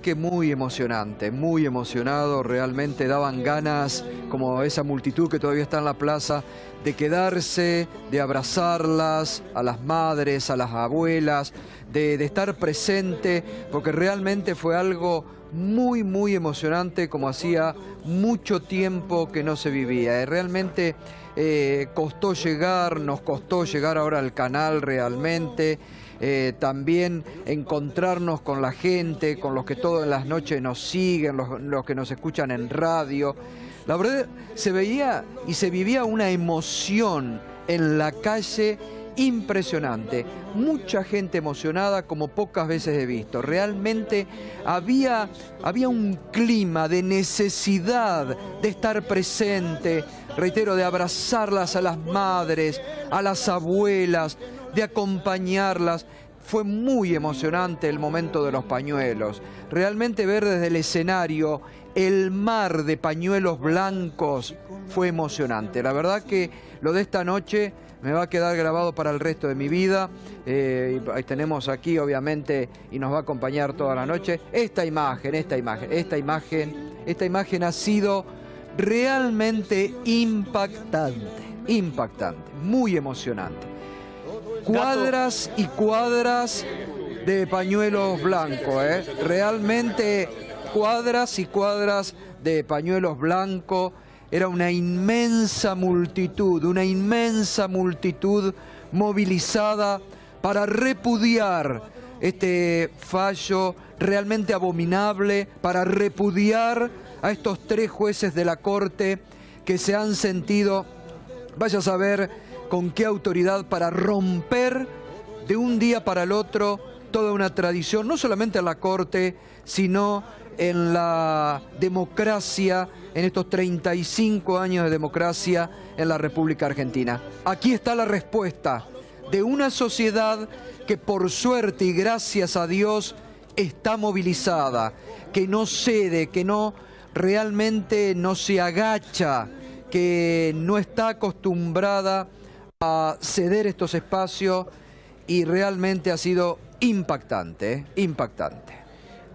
que muy emocionante, muy emocionado, realmente daban ganas, como esa multitud que todavía está en la plaza, de quedarse, de abrazarlas, a las madres, a las abuelas, de, estar presente, porque realmente fue algo muy, muy emocionante, como hacía mucho tiempo que no se vivía. Realmente eh, costó llegar, nos costó llegar ahora al canal realmente. Eh, también encontrarnos con la gente, con los que todas las noches nos siguen, los, que nos escuchan en radio. La verdad, se veía y se vivía una emoción en la calle impresionante. Mucha gente emocionada como pocas veces he visto. Realmente había, había, un clima de necesidad de estar presente, reitero, de abrazarlas a las madres, a las abuelas, de acompañarlas. Fue muy emocionante el momento de los pañuelos. Realmente ver desde el escenario el mar de pañuelos blancos fue emocionante. La verdad que lo de esta noche me va a quedar grabado para el resto de mi vida. Eh, tenemos aquí, obviamente, y nos va a acompañar toda la noche, esta imagen, esta imagen, esta imagen, esta imagen ha sido realmente impactante, impactante, muy emocionante cuadras y cuadras de pañuelos blancos, ¿eh? realmente cuadras y cuadras de pañuelos blancos, era una inmensa multitud, una inmensa multitud movilizada para repudiar este fallo realmente abominable, para repudiar a estos tres jueces de la Corte que se han sentido, vaya a saber, con qué autoridad para romper de un día para el otro toda una tradición, no solamente en la corte, sino en la democracia, en estos 35 años de democracia en la República Argentina. Aquí está la respuesta de una sociedad que por suerte y gracias a Dios está movilizada, que no cede, que no realmente no se agacha, que no está acostumbrada a ceder estos espacios y realmente ha sido impactante, ¿eh? impactante.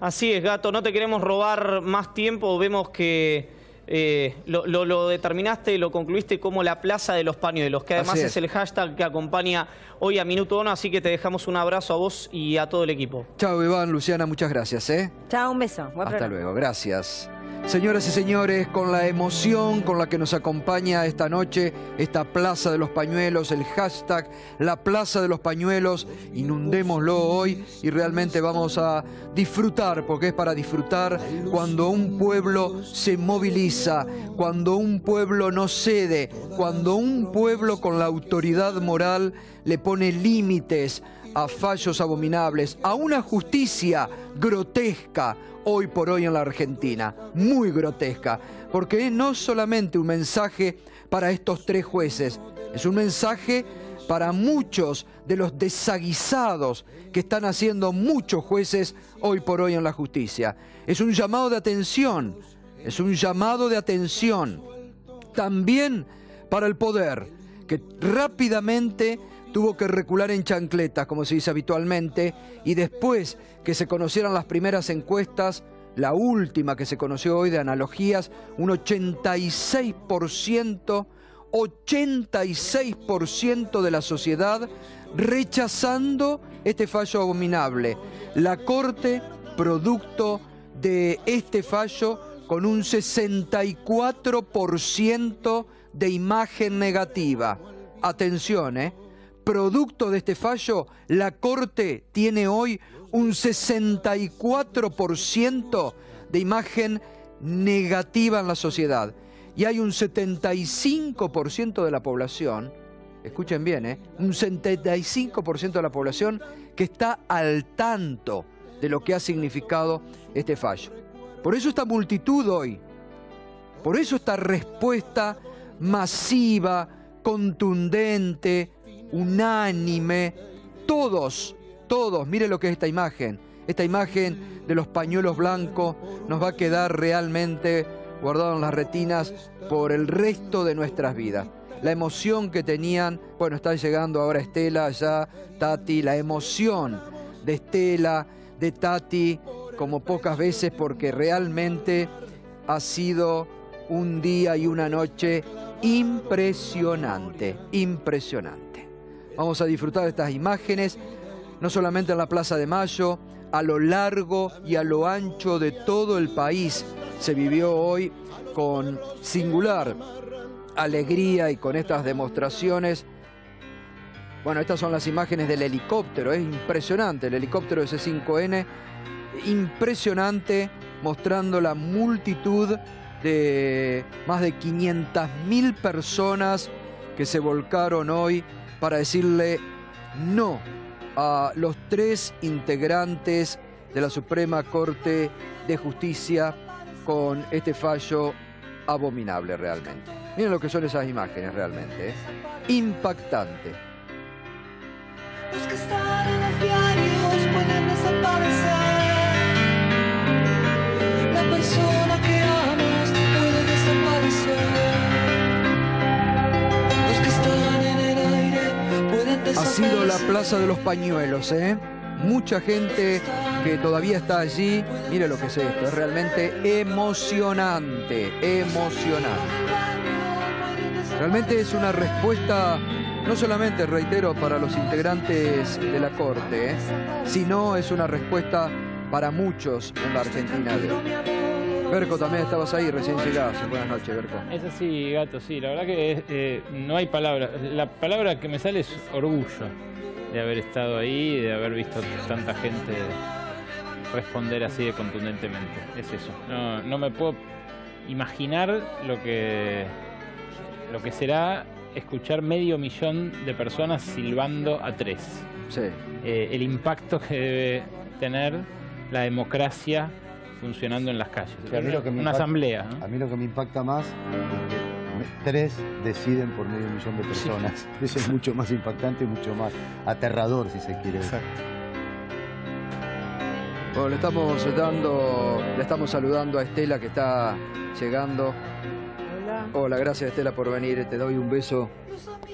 Así es, Gato, no te queremos robar más tiempo, vemos que eh, lo, lo, determinaste, lo concluiste como la plaza de los pañuelos, que además es. el hashtag que acompaña hoy a Minuto uno, así que te dejamos un abrazo a vos y a todo el equipo. Chao Iván, Luciana, muchas gracias. ¿eh? Chao, un beso. Hasta luego, gracias. Señoras y señores, con la emoción con la que nos acompaña esta noche esta Plaza de los Pañuelos, el hashtag La Plaza de los Pañuelos, inundémoslo hoy y realmente vamos a disfrutar, porque es para disfrutar cuando un pueblo se moviliza, cuando un pueblo no cede, cuando un pueblo con la autoridad moral le pone límites a fallos abominables, a una justicia grotesca hoy por hoy en la Argentina, muy grotesca, porque no solamente un mensaje para estos tres jueces, es un mensaje para muchos de los desaguisados que están haciendo muchos jueces hoy por hoy en la justicia. Es un llamado de atención, es un llamado de atención también para el poder, que rápidamente tuvo que recular en chancletas, como se dice habitualmente, y después que se conocieran las primeras encuestas, la última que se conoció hoy de analogías, un 86%, 86% de la sociedad rechazando este fallo abominable. La Corte, producto de este fallo, con un 64% de imagen negativa. Atención, ¿eh? producto de este fallo, la Corte tiene hoy un 64% de imagen negativa en la sociedad. Y hay un 75% de la población, escuchen bien, ¿eh? un 75% de la población que está al tanto de lo que ha significado este fallo. Por eso esta multitud hoy, por eso esta respuesta masiva, contundente, unánime, todos, todos, mire lo que es esta imagen, esta imagen de los pañuelos blancos nos va a quedar realmente guardado en las retinas por el resto de nuestras vidas. La emoción que tenían, bueno, está llegando ahora Estela, ya Tati, la emoción de Estela, de Tati, como pocas veces, porque realmente ha sido un día y una noche impresionante, impresionante. Vamos a disfrutar de estas imágenes, no solamente en la Plaza de Mayo, a lo largo y a lo ancho de todo el país se vivió hoy con singular alegría y con estas demostraciones. Bueno, estas son las imágenes del helicóptero, es impresionante el helicóptero S5N, impresionante mostrando la multitud de más de 500.000 personas que se volcaron hoy para decirle no a los tres integrantes de la Suprema Corte de Justicia con este fallo abominable realmente. Miren lo que son esas imágenes realmente. ¿eh? Impactante. Ha sido la Plaza de los Pañuelos, ¿eh? Mucha gente que todavía está allí. Mire lo que es esto, es realmente emocionante, emocionante. Realmente es una respuesta, no solamente, reitero, para los integrantes de la Corte, ¿eh? sino es una respuesta para muchos en la Argentina Berco, también estabas ahí, recién llegados. Buenas noches, Berco. Es así, gato, sí. La verdad que eh, no hay palabras. La palabra que me sale es orgullo de haber estado ahí, de haber visto tanta gente responder así de contundentemente. Es eso. No, me puedo imaginar lo que, lo que será escuchar medio millón de personas silbando a tres. Sí. Eh, el impacto que debe tener la democracia funcionando en las calles. una asamblea. A mí lo que me impacta más tres deciden por medio millón de personas. Eso es mucho más impactante y mucho más aterrador, si se quiere. Exacto. Bueno, le estamos dando, le estamos saludando a Estela que está llegando. Hola. Hola, gracias Estela por venir. Te doy un beso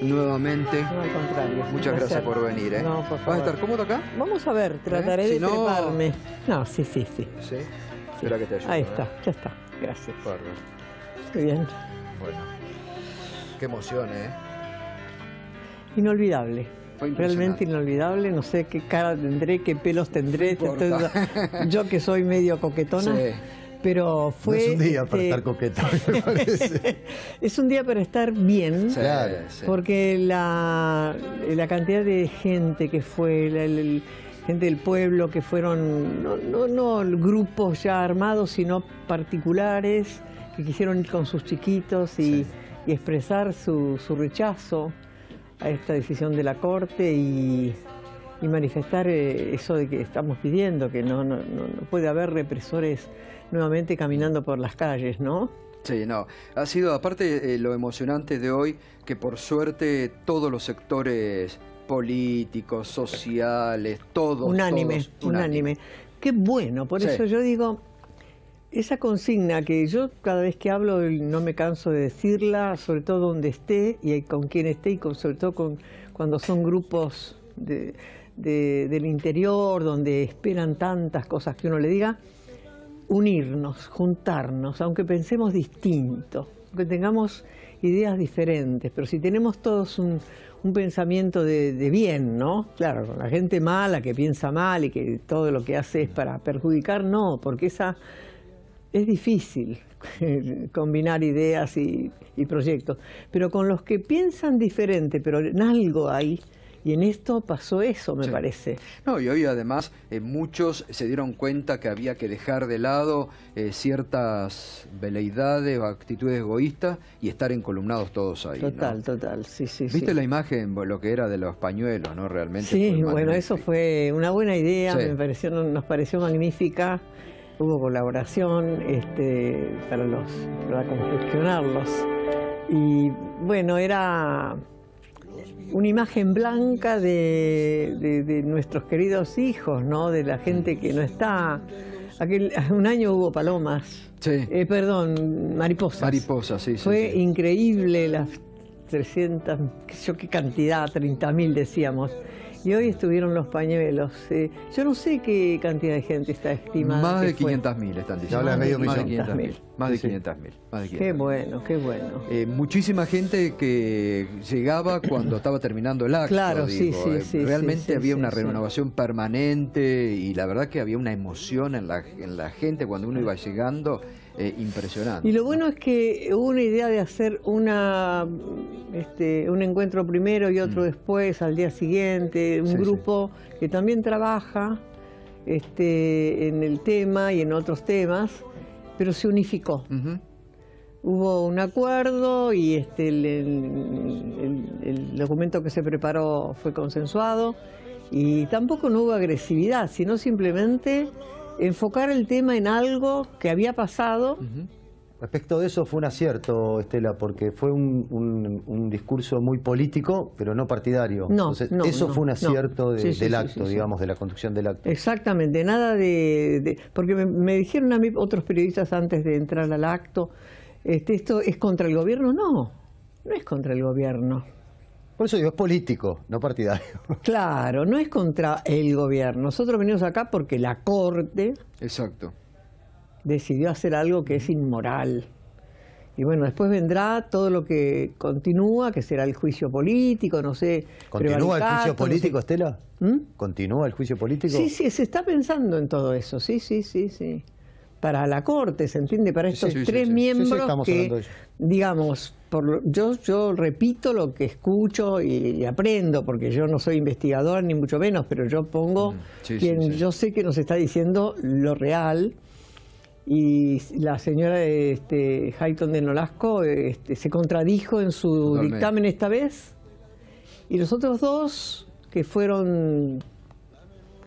nuevamente. Muchas gracias por venir. ¿eh? ¿Vas a estar cómodo acá? Vamos a ver, trataré ¿Eh? de no... No, sí, sí, sí. ¿Sí? que Ahí ¿eh? está, ya está. Gracias. Perdón. Qué bien. Bueno. Qué emoción, ¿eh? Inolvidable. Realmente inolvidable, no sé qué cara tendré, qué pelos tendré. yo que soy medio coquetona. pero fue... es un día para este estar coquetona, me parece. es un día para estar bien, porque La, cantidad de gente que fue, el, Gente del pueblo que fueron no, grupos ya armados, sino particulares que quisieron ir con sus chiquitos y, expresar su, rechazo a esta decisión de la Corte y, manifestar eh, eso de que estamos pidiendo, que no, puede haber represores nuevamente caminando por las calles, ¿no? Sí, no. Ha sido aparte eh, lo emocionante de hoy que por suerte todos los sectores políticos, sociales, todos. Unánime, unánime. Qué bueno, por eso yo digo, esa consigna que yo cada vez que hablo no me canso de decirla, sobre todo donde esté y con quien esté y sobre todo con, cuando son grupos del interior donde esperan tantas cosas que uno le diga, unirnos, juntarnos, aunque pensemos distinto, aunque tengamos ideas diferentes, pero si tenemos todos un, pensamiento de, bien, ¿no? Claro, la gente mala que piensa mal y que todo lo que hace es para perjudicar, no, porque esa es difícil combinar ideas y proyectos. Pero con los que piensan diferente, pero en algo hay, y en esto pasó eso, me parece. No, y hoy además eh, muchos se dieron cuenta que había que dejar de lado eh, ciertas veleidades o actitudes egoístas y estar encolumnados todos ahí. Total, total, sí, sí. ¿Viste la imagen, lo que era de los pañuelos, no? Realmente. Sí, bueno, eso fue una buena idea, me pareció, nos pareció magnífica. Hubo colaboración este, para, los, para confeccionarlos. Y bueno, era una imagen blanca de, nuestros queridos hijos, ¿no? De la gente que no está. Aquel, un año hubo palomas. Sí. Eh, perdón, mariposas. Mariposas, sí, Fue increíble las 300, qué, yo, qué cantidad, 30.000 decíamos. Y hoy estuvieron los pañuelos. Eh, yo no sé qué cantidad de gente está estimada. Más de 500.000 están diciendo. Más, medio de 500.000. Más de 500.000. qué bueno, qué bueno. Eh, muchísima gente que llegaba cuando estaba terminando el acto. Claro, sí, eh, sí, Realmente había una renovación permanente y la verdad que había una emoción en la, en la gente cuando uno iba llegando. Eh, impresionante. Y lo bueno es que hubo una idea de hacer una, este, un encuentro primero y otro mm. después, al día siguiente, un grupo que también trabaja este, en el tema y en otros temas, pero se unificó. Hubo un acuerdo y este, el, el documento que se preparó fue consensuado y tampoco no hubo agresividad, sino simplemente enfocar el tema en algo que había pasado. Respecto de eso fue un acierto, Estela, porque fue un, discurso muy político, pero no partidario. No, eso fue un acierto del acto, digamos, de la conducción del acto. Exactamente, nada de... porque me, dijeron a mí otros periodistas antes de entrar al acto, este, esto es contra el gobierno. No, no es contra el gobierno. Por eso digo, es político, no partidario. Claro, no es contra el gobierno. Nosotros venimos acá porque la Corte Exacto. decidió hacer algo que es inmoral. Y bueno, después vendrá todo lo que continúa, que será el juicio político, no sé. ¿Continúa el juicio político, Estela? ¿Mm? ¿Continúa el juicio político? Sí, sí, se está pensando en todo eso, sí, sí, sí, sí para la corte, ¿se entiende? Para estos tres miembros que, digamos, yo, yo repito lo que escucho y, aprendo, porque yo no soy investigador ni mucho menos, pero yo pongo mm, quien yo sé que nos está diciendo lo real. Y la señora este, Hayton de Nolasco este, se contradijo en su dictamen esta vez. Y los otros dos, que fueron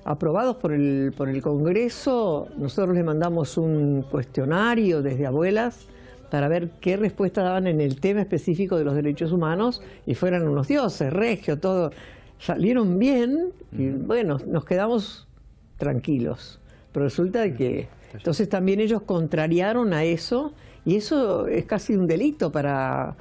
aprobados por el, por el Congreso, nosotros les mandamos un cuestionario desde abuelas para ver qué respuesta daban en el tema específico de los derechos humanos y fueran unos dioses, regio, todo. Salieron bien y bueno, nos quedamos tranquilos. Pero resulta que entonces también ellos contrariaron a eso y eso es casi un delito para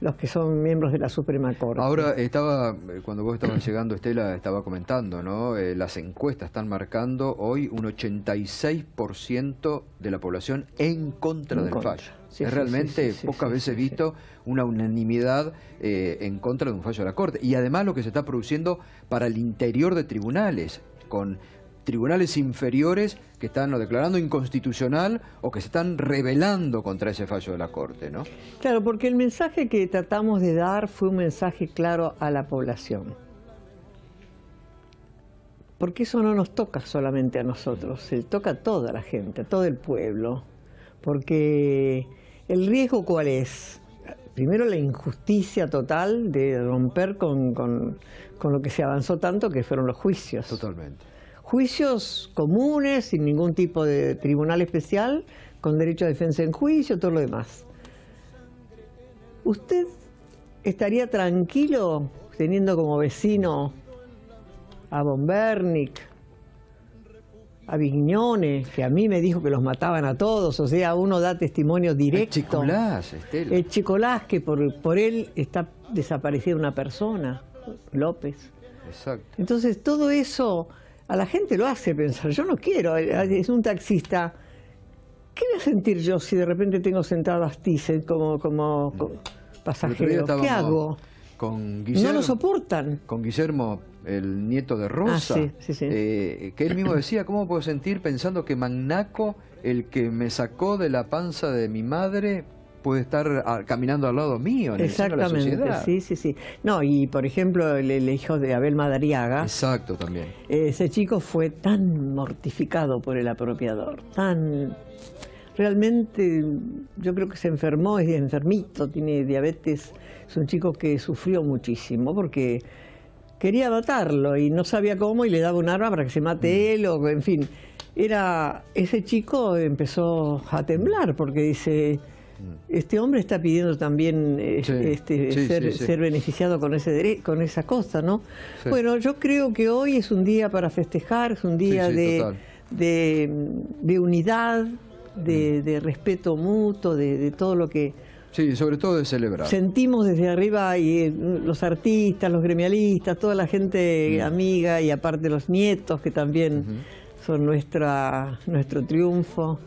los que son miembros de la Suprema Corte. Ahora, estaba, eh, cuando vos estabas llegando, Estela, estaba comentando, ¿no? Eh, las encuestas están marcando hoy un 86% de la población en contra del fallo. es realmente pocas veces visto una unanimidad eh, en contra de un fallo de la Corte. Y además lo que se está produciendo para el interior de tribunales, con tribunales inferiores que están lo declarando inconstitucional o que se están rebelando contra ese fallo de la Corte, ¿no? Claro, porque el mensaje que tratamos de dar fue un mensaje claro a la población. Porque eso no nos toca solamente a nosotros, se toca a toda la gente, a todo el pueblo. Porque el riesgo cuál es? primero la injusticia total de romper con, lo que se avanzó tanto, que fueron los juicios. Totalmente juicios comunes, sin ningún tipo de tribunal especial, con derecho a defensa en juicio, todo lo demás. ¿Usted estaría tranquilo teniendo como vecino a Bombernic, a Vignone, que a mí me dijo que los mataban a todos, o sea, uno da testimonio directo. Chicolás, Estela. El eh, Chicolás, que por, por él está desaparecida una persona, López. Exacto. Entonces, todo eso a la gente lo hace pensar, yo no quiero, eh, eh, es un taxista. ¿Qué voy a sentir yo si de repente tengo sentado a como, como, como pasajero? ¿Qué hago? Con no lo soportan. Con Guillermo, el nieto de Rosa, ah, eh, que él mismo decía, ¿cómo puedo sentir pensando que Magnaco, el que me sacó de la panza de mi madre, puede estar ah, caminando al lado mío en Exactamente, el de sí, sí, sí. No, y por ejemplo, el, hijo de Abel Madariaga. Exacto, también. Ese chico fue tan mortificado por el apropiador, tan... Realmente yo creo que se enfermó, es enfermito, tiene diabetes, es un chico que sufrió muchísimo porque quería matarlo y no sabía cómo y le daba un arma para que se mate mm. él o en fin. Era ese chico empezó a temblar porque dice, Mm. Este hombre está pidiendo también eh, este, ser, beneficiado con, ese con esa cosa, ¿no? Bueno, yo creo que hoy es un día para festejar, es un día de, unidad, de, mm. respeto mutuo, de, todo lo que... Sí, sobre todo de celebrar. Sentimos desde arriba y eh, los artistas, los gremialistas, toda la gente mm. amiga y aparte los nietos que también son nuestra, nuestro triunfo.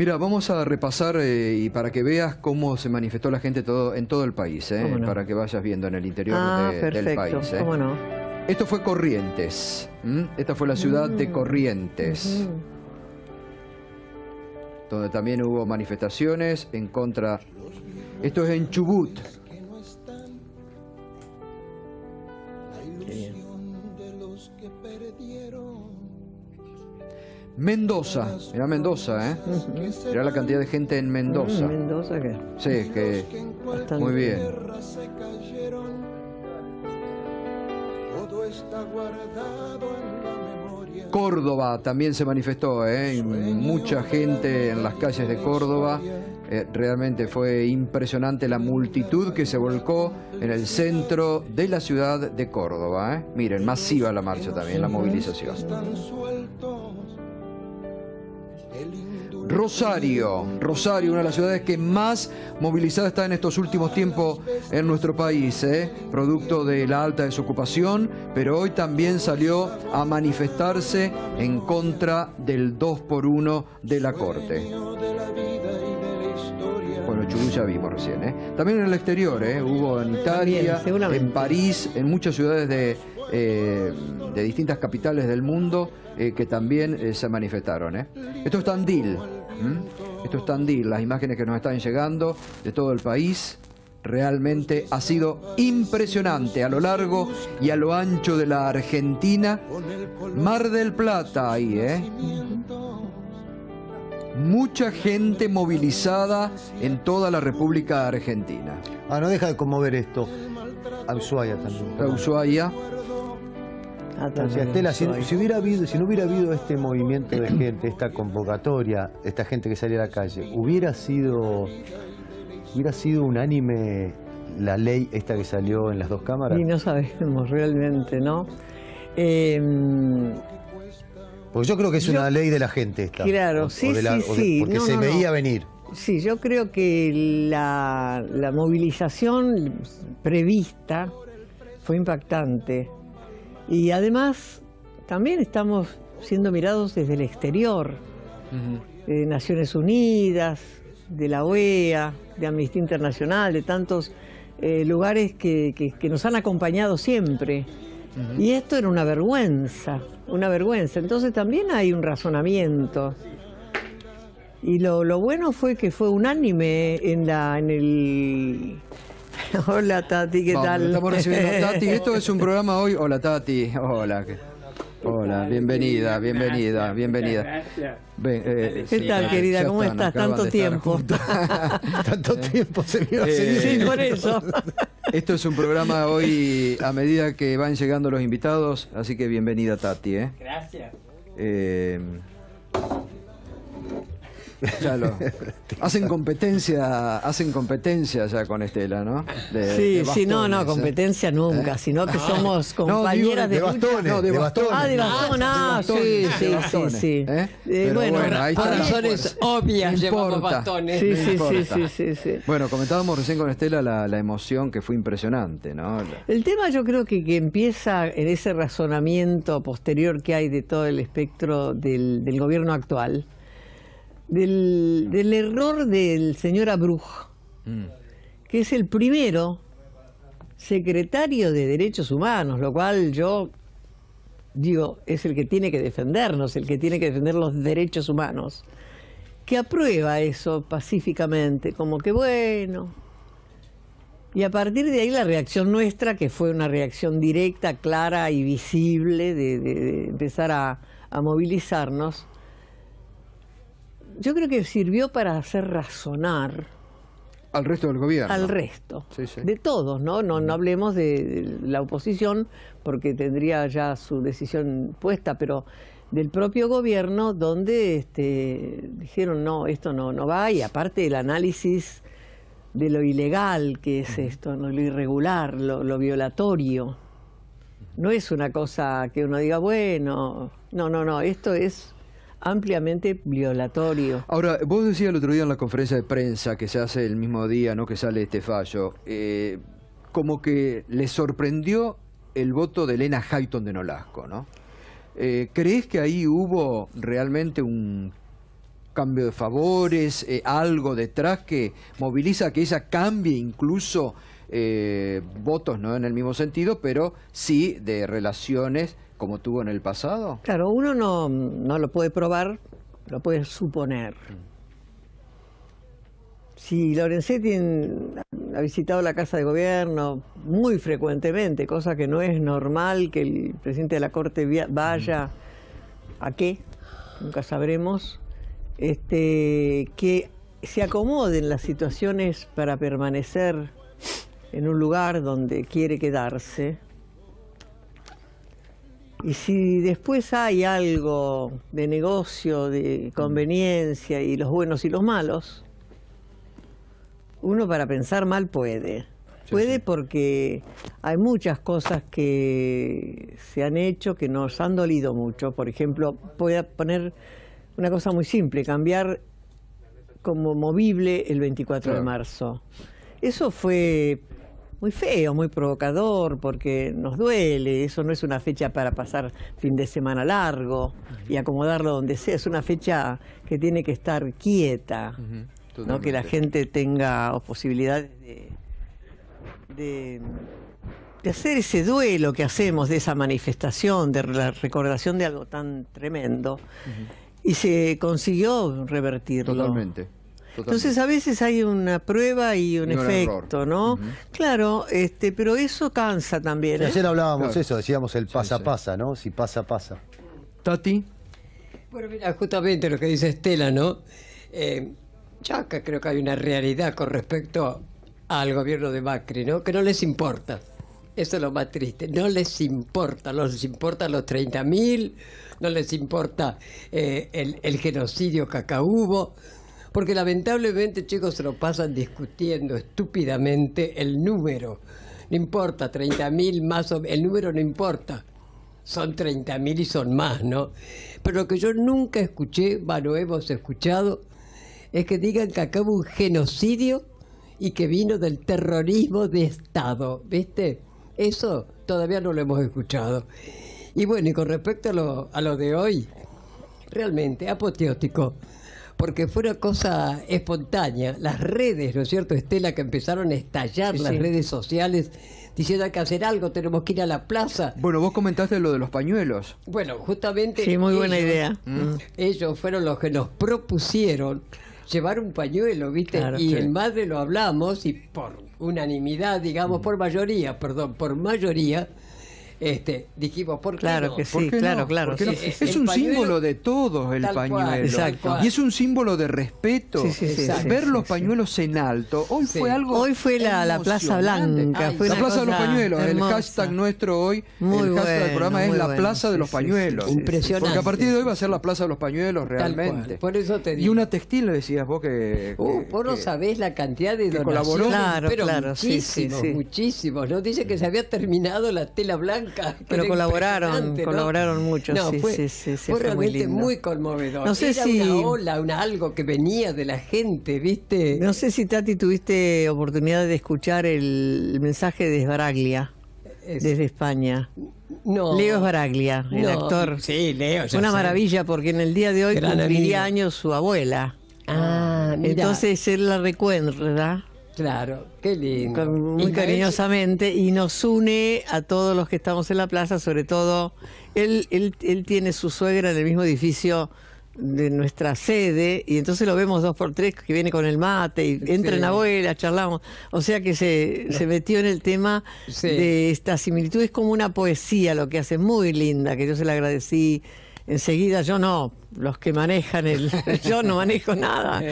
Mira, vamos a repasar eh, y para que veas cómo se manifestó la gente todo, en todo el país, eh, para que vayas viendo en el interior ah, del país. Eh. Esto fue Corrientes. Esta fue la ciudad de mm. Corrientes. Donde también hubo manifestaciones en contra. Esto es en Chubut. Mendoza, mira Mendoza, ¿eh? Mira la cantidad de gente en Mendoza. Mm, Mendoza que. Sí, que. Muy bien. Córdoba también se manifestó, ¿eh? mucha gente en las calles de Córdoba. Eh, realmente fue impresionante la multitud que se volcó en el centro de la ciudad de Córdoba. ¿eh? Miren, masiva la marcha también, la movilización. Rosario, Rosario, una de las ciudades que más movilizada está en estos últimos tiempos en nuestro país, ¿eh? producto de la alta desocupación, pero hoy también salió a manifestarse en contra del 2 por 1 de la Corte. Bueno, Chubut ya vimos recién. ¿eh? También en el exterior, ¿eh? hubo en Italia, en París, en muchas ciudades de, eh, de distintas capitales del mundo eh, que también eh, se manifestaron. Esto es Tandil, esto es Tandil, las imágenes que nos están llegando de todo el país. Realmente ha sido impresionante a lo largo y a lo ancho de la Argentina. Mar del Plata ahí, ¿eh? mucha gente movilizada en toda la República Argentina. Ah, no deja de conmover esto. A también. A si, hubiera habido, si no hubiera habido este movimiento de gente, esta convocatoria, esta gente que salía a la calle, ¿hubiera sido, hubiera sido unánime la ley esta que salió en las dos cámaras? Y no sabemos realmente, ¿no? Em, porque yo creo que es una ley de la gente esta. Claro, sí, sí, Porque se veía venir. Sí, yo creo que la, la movilización prevista fue impactante y además, también estamos siendo mirados desde el exterior, de Naciones Unidas, de la OEA, de Amnistía Internacional, de tantos eh, lugares que, nos han acompañado siempre. Y esto era una vergüenza, una vergüenza. Entonces también hay un razonamiento. Y lo, lo bueno fue que fue unánime en, la, en el Hola Tati, ¿qué tal? Estamos recibiendo a Tati. Esto es un programa hoy. Hola Tati, hola. Hola, bienvenida, bienvenida, bienvenida. Gracias. Eh, ¿Qué tal, querida? ¿Cómo estás? Tanto tiempo. Tanto tiempo señor. Sí, por eso. Esto es un programa hoy a medida que van llegando los invitados, así que bienvenida, Tati. ¿eh? Gracias. Eh, hacen competencia, hacen competencia ya con Estela, ¿no? sí, sí, no, no, ¿eh? competencia nunca, ¿Eh? sino que ah. somos compañeras de, bastones, de, bastones, Ah, de bastones, sí, sí, sí, sí. bueno, razones obvias llevamos bastones. Bueno, comentábamos recién con Estela la, emoción que fue impresionante, ¿no? El tema yo creo que, que empieza en ese razonamiento posterior que hay de todo el espectro del gobierno actual del, error del señor Abruj, mm. que es el primero secretario de Derechos Humanos, lo cual yo digo, es el que tiene que defendernos, el que tiene que defender los derechos humanos, que aprueba eso pacíficamente, como que bueno. Y a partir de ahí la reacción nuestra, que fue una reacción directa, clara y visible, de, empezar a movilizarnos, yo creo que sirvió para hacer razonar. Al resto del gobierno. Al resto. De todos, ¿no? ¿no? No hablemos de la oposición, porque tendría ya su decisión puesta, pero del propio gobierno, donde este, dijeron, no, esto no, no va, y aparte el análisis de lo ilegal que es esto, ¿no? lo irregular, lo violatorio. No es una cosa que uno diga, bueno, no, no, no, esto es ampliamente violatorio. Ahora, vos decías el otro día en la conferencia de prensa que se hace el mismo día, ¿no? Que sale este fallo. Eh, como que le sorprendió el voto de Elena Hayton de Nolasco, ¿no? Eh, ¿Crees que ahí hubo realmente un cambio de favores, eh, algo detrás que moviliza que ella cambie incluso votos, no en el mismo sentido, pero sí de relaciones como tuvo en el pasado? Claro, uno no, lo puede probar, lo puede suponer. Mm. Si Lorenzetti ha visitado la Casa de Gobierno muy frecuentemente, cosa que no es normal que el presidente de la Corte vaya, mm. ¿a qué? Nunca sabremos. Este, que se acomoden las situaciones para permanecer en un lugar donde quiere quedarse, y si después hay algo de negocio, de conveniencia y los buenos y los malos, uno para pensar mal puede. puede porque hay muchas cosas que se han hecho que nos han dolido mucho. Por ejemplo, voy a poner una cosa muy simple, cambiar como movible el 24 de marzo. Eso fue muy feo, muy provocador, porque nos duele, eso no es una fecha para pasar fin de semana largo y acomodarlo donde sea, es una fecha que tiene que estar quieta, ¿no? que la gente tenga posibilidades de, de, hacer ese duelo que hacemos de esa manifestación, de la recordación de algo tan tremendo. Y se consiguió revertirlo. Entonces a veces hay una prueba y un, efecto, ¿no? Claro, este, pero eso cansa también. ¿eh? Ayer hablábamos eso, decíamos el pasa pasa, ¿no? Si pasa pasa. Tati. Bueno, mira, justamente lo que dice Estela, ¿no? Eh, ya creo que hay una realidad con respecto al gobierno de Macri, ¿no? Que no les importa. Eso es lo más triste. No les importa. No les importa los 30.000, no les importa eh, el, el genocidio que acá hubo, porque lamentablemente, chicos, se lo pasan discutiendo estúpidamente el número. No importa, 30.000 más o el número no importa. Son 30.000 y son más, ¿no? Pero lo que yo nunca escuché, bueno, hemos escuchado, es que digan que acaba un genocidio y que vino del terrorismo de Estado, ¿viste? Eso todavía no lo hemos escuchado. Y bueno, y con respecto a lo, a lo de hoy, realmente apoteótico porque fue una cosa espontánea. Las redes, ¿no es cierto, Estela? Que empezaron a estallar las redes sociales diciendo hay que hacer algo, tenemos que ir a la plaza. Bueno, vos comentaste lo de los pañuelos. Bueno, justamente. Sí, muy buena idea. Mm. Ellos fueron los que nos propusieron llevar un pañuelo, ¿viste? y el madre lo hablamos y por unanimidad, digamos, mm. por mayoría, perdón, por mayoría este, dijimos, ¿por Claro que claro, claro. es un símbolo de todos el pañuelo. Y es un símbolo de respeto. Ver los pañuelos en alto. Hoy fue algo. Hoy fue la, Plaza Blanca. la Plaza de los Pañuelos. El hashtag nuestro hoy, el del programa es la Plaza de los Pañuelos. Porque a partir de hoy va a ser la Plaza de los Pañuelos realmente. Por eso te Y una textil, le decías vos que. Uh, vos no sabés la cantidad de donaciones. Claro, Muchísimos, muchísimos. No dice que se había terminado la tela blanca pero colaboraron, colaboraron mucho. fue, muy, conmovedor. No sé si... una ola, algo que venía de la gente, ¿viste? No sé si Tati tuviste oportunidad de escuchar el mensaje de Sbaraglia desde España. Leo Sbaraglia, el actor. Sí, Una maravilla porque en el día de hoy cumpliría años su abuela. Ah, Entonces él la recuerda Claro, qué lindo. Muy cariñosamente y nos une a todos los que estamos en la plaza, sobre todo él, él, él tiene su suegra en el mismo edificio de nuestra sede y entonces lo vemos dos por tres que viene con el mate y entra en la abuela, charlamos. O sea que se, metió en el tema de esta similitud. Es como una poesía lo que hace, muy linda, que yo se la agradecí enseguida yo no, los que manejan el, yo no manejo nada.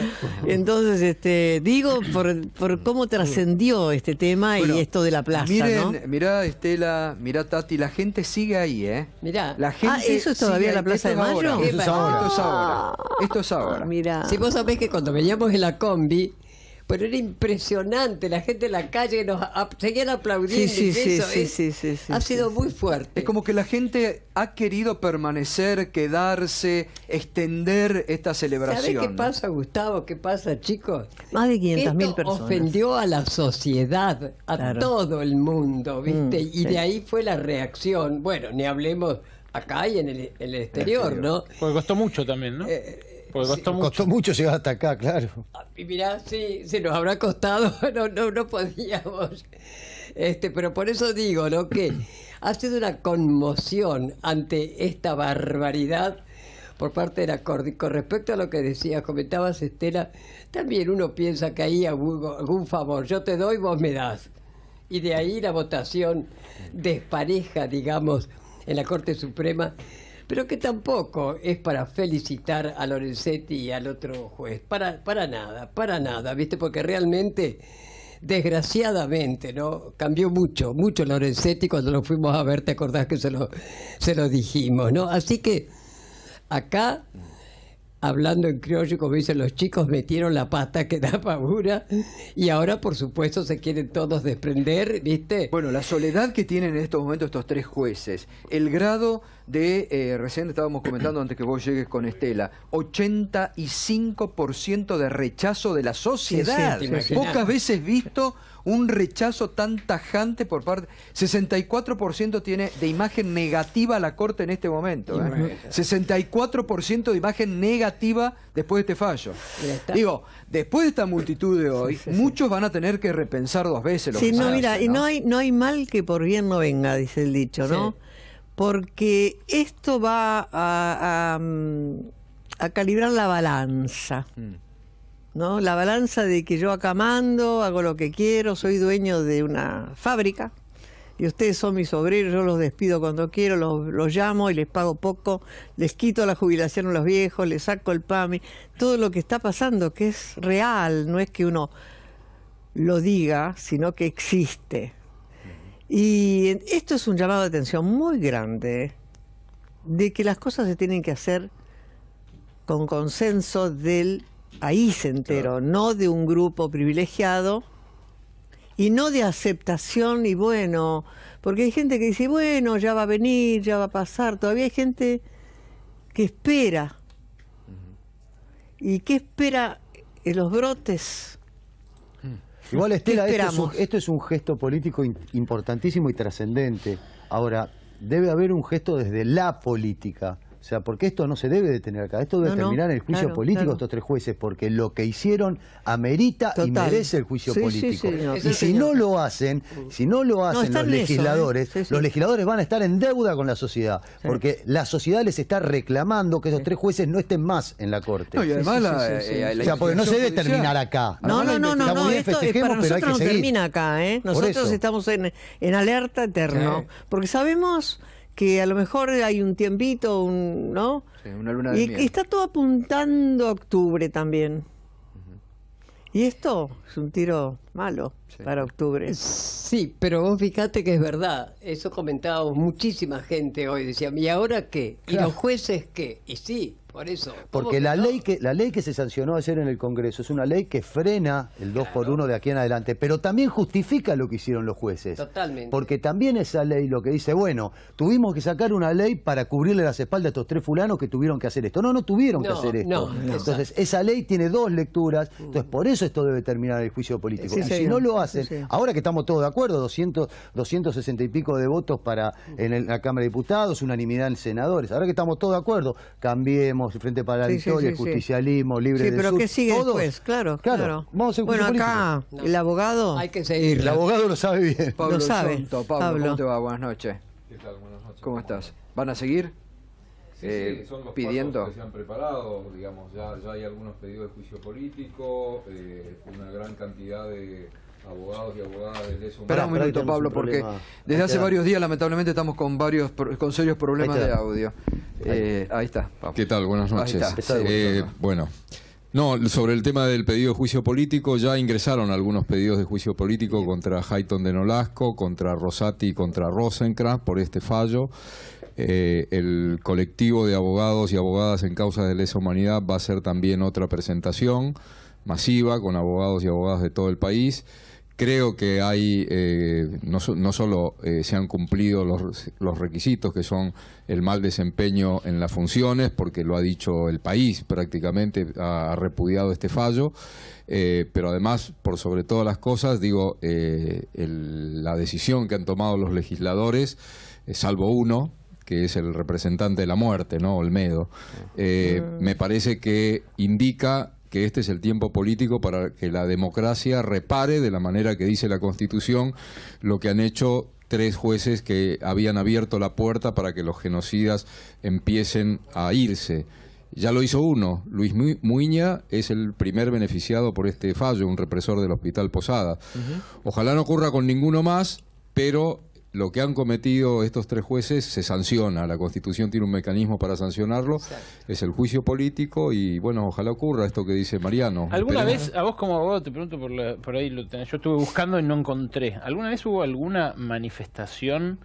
Entonces, este, digo por, por cómo trascendió este tema y esto de la plaza. Miren, ¿no? mirá Estela, mirá Tati, la gente sigue ahí, ¿eh? Mirá, la ah, gente ah, eso es todavía la Plaza de Mayo. esto, es ahora, ah, esto es ahora. Mirá. Si vos sabés que cuando veníamos en la combi, pero era impresionante, la gente en la calle nos seguían aplaudiendo. Sí, sí, sí, sí, sí, Ha sido muy fuerte. Es como que la gente ha querido permanecer, quedarse, extender esta celebración. ¿Sabes qué pasa, Gustavo? ¿Qué pasa, chicos? Más de 500 mil personas. Ofendió a la sociedad, a todo el mundo, mm, ¿viste? y de ahí fue la reacción. Bueno, ni hablemos acá y en el, exterior, ¿no? Porque costó mucho también, ¿no? Eh, pues costó, mucho. llegar hasta acá, claro. y Mirá, sí, se nos habrá costado, no, no, no podíamos. Este, pero por eso digo, ¿no? Que ha sido una conmoción ante esta barbaridad por parte de la Corte. Con respecto a lo que decías, comentabas, Estela, también uno piensa que ahí algún, algún favor, yo te doy, vos me das. Y de ahí la votación despareja, digamos, en la Corte Suprema pero que tampoco es para felicitar a Lorenzetti y al otro juez, para, para nada, para nada, ¿viste? Porque realmente, desgraciadamente, ¿no? Cambió mucho, mucho Lorenzetti cuando lo fuimos a ver, ¿te acordás que se lo, se lo dijimos, ¿no? Así que acá hablando en criollo, como dicen los chicos, metieron la pata que da paura y ahora por supuesto se quieren todos desprender, ¿viste? Bueno, la soledad que tienen en estos momentos estos tres jueces, el grado de, eh, recién estábamos comentando antes que vos llegues con Estela, 85% de rechazo de la sociedad, pocas veces visto un rechazo tan tajante por parte... 64% tiene de imagen negativa a la Corte en este momento. 64% ¿eh? de imagen negativa después de este fallo. Digo, después de esta multitud de hoy, muchos van a tener que repensar dos veces lo no, mira, y no hay, no hay mal que por bien no venga, dice el dicho, ¿no? Porque esto va a, calibrar la balanza. Mm. ¿no? La balanza de que yo acá mando, hago lo que quiero, soy dueño de una fábrica y ustedes son mis obreros, yo los despido cuando quiero, los, los llamo y les pago poco, les quito la jubilación a los viejos, les saco el PAMI, todo lo que está pasando, que es real, no es que uno lo diga, sino que existe. Y esto es un llamado de atención muy grande ¿eh? de que las cosas se tienen que hacer con consenso del Ahí se enteró, no de un grupo privilegiado y no de aceptación y bueno, porque hay gente que dice, bueno, ya va a venir, ya va a pasar, todavía hay gente que espera. ¿Y qué espera en los brotes? Hmm. Igual Estela, esto es, un, gesto político importantísimo y trascendente. Ahora, debe haber un gesto desde la política o sea, porque esto no se debe detener acá, esto debe terminar en el juicio político estos tres jueces, porque lo que hicieron amerita y merece el juicio político. y si no lo hacen, si no lo hacen los ¿eh? legisladores, los legisladores van a estar en deuda con la sociedad, porque la sociedad les está reclamando que esos tres jueces no estén más en la corte. No, y además o sea, porque no se debe terminar acá. No, no, no, no, no, esto para nosotros no termina acá, ¿eh? Nosotros estamos en, en alerta eterno. porque sabemos que a lo mejor hay un tiempito, un, ¿no? Sí, una luna de y, está todo apuntando a octubre también. Y esto es un tiro malo para octubre. Sí, pero vos fíjate que es verdad. Eso comentaba muchísima gente hoy. Decía, ¿y ahora qué? ¿Y los jueces qué? Y sí, por eso. Porque la ley, que, la ley que se sancionó ayer en el Congreso es una ley que frena el 2 por 1 de aquí en adelante, pero también justifica lo que hicieron los jueces. Totalmente. Porque también esa ley lo que dice, bueno, tuvimos que sacar una ley para cubrirle las espaldas a estos tres fulanos que tuvieron que hacer esto. No, no tuvieron que hacer esto. entonces, esa ley tiene dos lecturas, mm. entonces por eso esto debe terminar el juicio político. si no lo hacen, ahora que estamos todos de acuerdo, 200, 260 y pico de votos para en, la Cámara de Diputados, unanimidad en senadores, ahora que estamos todos de acuerdo, cambiemos Frente para la historia, Victoria, Justicialismo, Libre de Sí, pero ¿qué sigue todo después? Claro, claro. bueno, acá, el abogado... Hay que seguir. El abogado lo sabe bien. Pablo lo Pablo, Pablo, ¿cómo te va? Buenas noches. ¿Qué tal? Buenas noches. ¿Cómo estás? ¿Van a seguir? Eh, son los pidiendo. que se han preparado, digamos, ya, ya hay algunos pedidos de juicio político, eh, una gran cantidad de abogados y abogadas de Espera un minuto, Pablo, porque desde hace varios días, lamentablemente, estamos con varios con serios problemas de audio. ahí eh, está. Pablo. ¿Qué tal? Buenas noches. Eh, bueno. No, sobre el tema del pedido de juicio político, ya ingresaron algunos pedidos de juicio político contra Hayton de Nolasco, contra Rosati y contra Rosencrantz por este fallo. Eh, el colectivo de abogados y abogadas en causas de lesa humanidad va a hacer también otra presentación masiva con abogados y abogadas de todo el país. Creo que hay, eh, no, no, solo eh, se han cumplido los, requisitos que son el mal desempeño en las funciones, porque lo ha dicho el país prácticamente, ha, repudiado este fallo, eh, pero además, por sobre todas las cosas, digo, la decisión que han tomado los legisladores, salvo uno, que es el representante de la muerte, ¿no? Olmedo, mm. me parece que indica que este es el tiempo político para que la democracia repare de la manera que dice la Constitución lo que han hecho tres jueces que habían abierto la puerta para que los genocidas empiecen a irse. Ya lo hizo uno, Luis Muña es el primer beneficiado por este fallo, un represor del Hospital Posada. Ojalá no ocurra con ninguno más, pero lo que han cometido estos tres jueces se sanciona, la Constitución tiene un mecanismo para sancionarlo, es el juicio político y bueno, ojalá ocurra esto que dice Mariano. ¿Alguna vez, a vos como abogado, te pregunto por, ahí, yo estuve buscando y no encontré, ¿alguna vez hubo alguna manifestación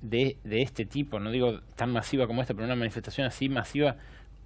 de, este tipo, no digo tan masiva como esta, pero una manifestación así masiva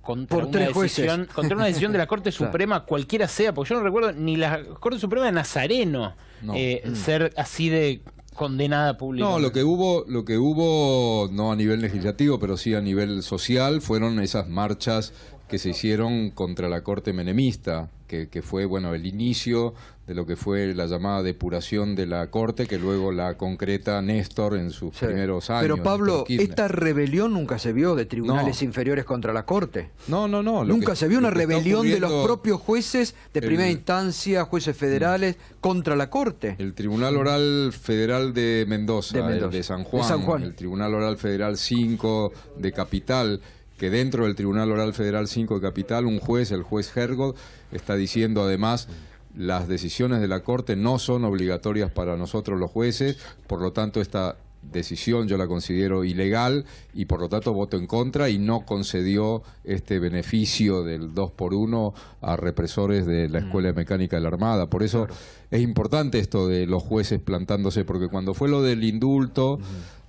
contra, una decisión, contra una decisión de la Corte Suprema, cualquiera sea, porque yo no recuerdo ni la Corte Suprema de Nazareno eh, mm. ser así de condenada pública. No, lo que hubo, lo que hubo, no a nivel legislativo, pero sí a nivel social, fueron esas marchas que se hicieron contra la corte menemista, que, fue bueno el inicio de lo que fue la llamada depuración de la corte, que luego la concreta Néstor en sus primeros años. Pero Pablo, esta rebelión nunca se vio de tribunales inferiores contra la corte. No, no, no. Nunca se vio una rebelión de los propios jueces de primera instancia, jueces federales, mm. contra la corte. El Tribunal Oral Federal de Mendoza, de, San Juan, de San Juan, el Tribunal Oral Federal 5 de Capital, que dentro del Tribunal Oral Federal 5 de Capital, un juez, el juez Hergold, está diciendo además las decisiones de la Corte no son obligatorias para nosotros los jueces, por lo tanto esta decisión yo la considero ilegal y por lo tanto voto en contra y no concedió este beneficio del 2 por 1 a represores de la Escuela de Mecánica de la Armada. Por eso es importante esto de los jueces plantándose, porque cuando fue lo del indulto,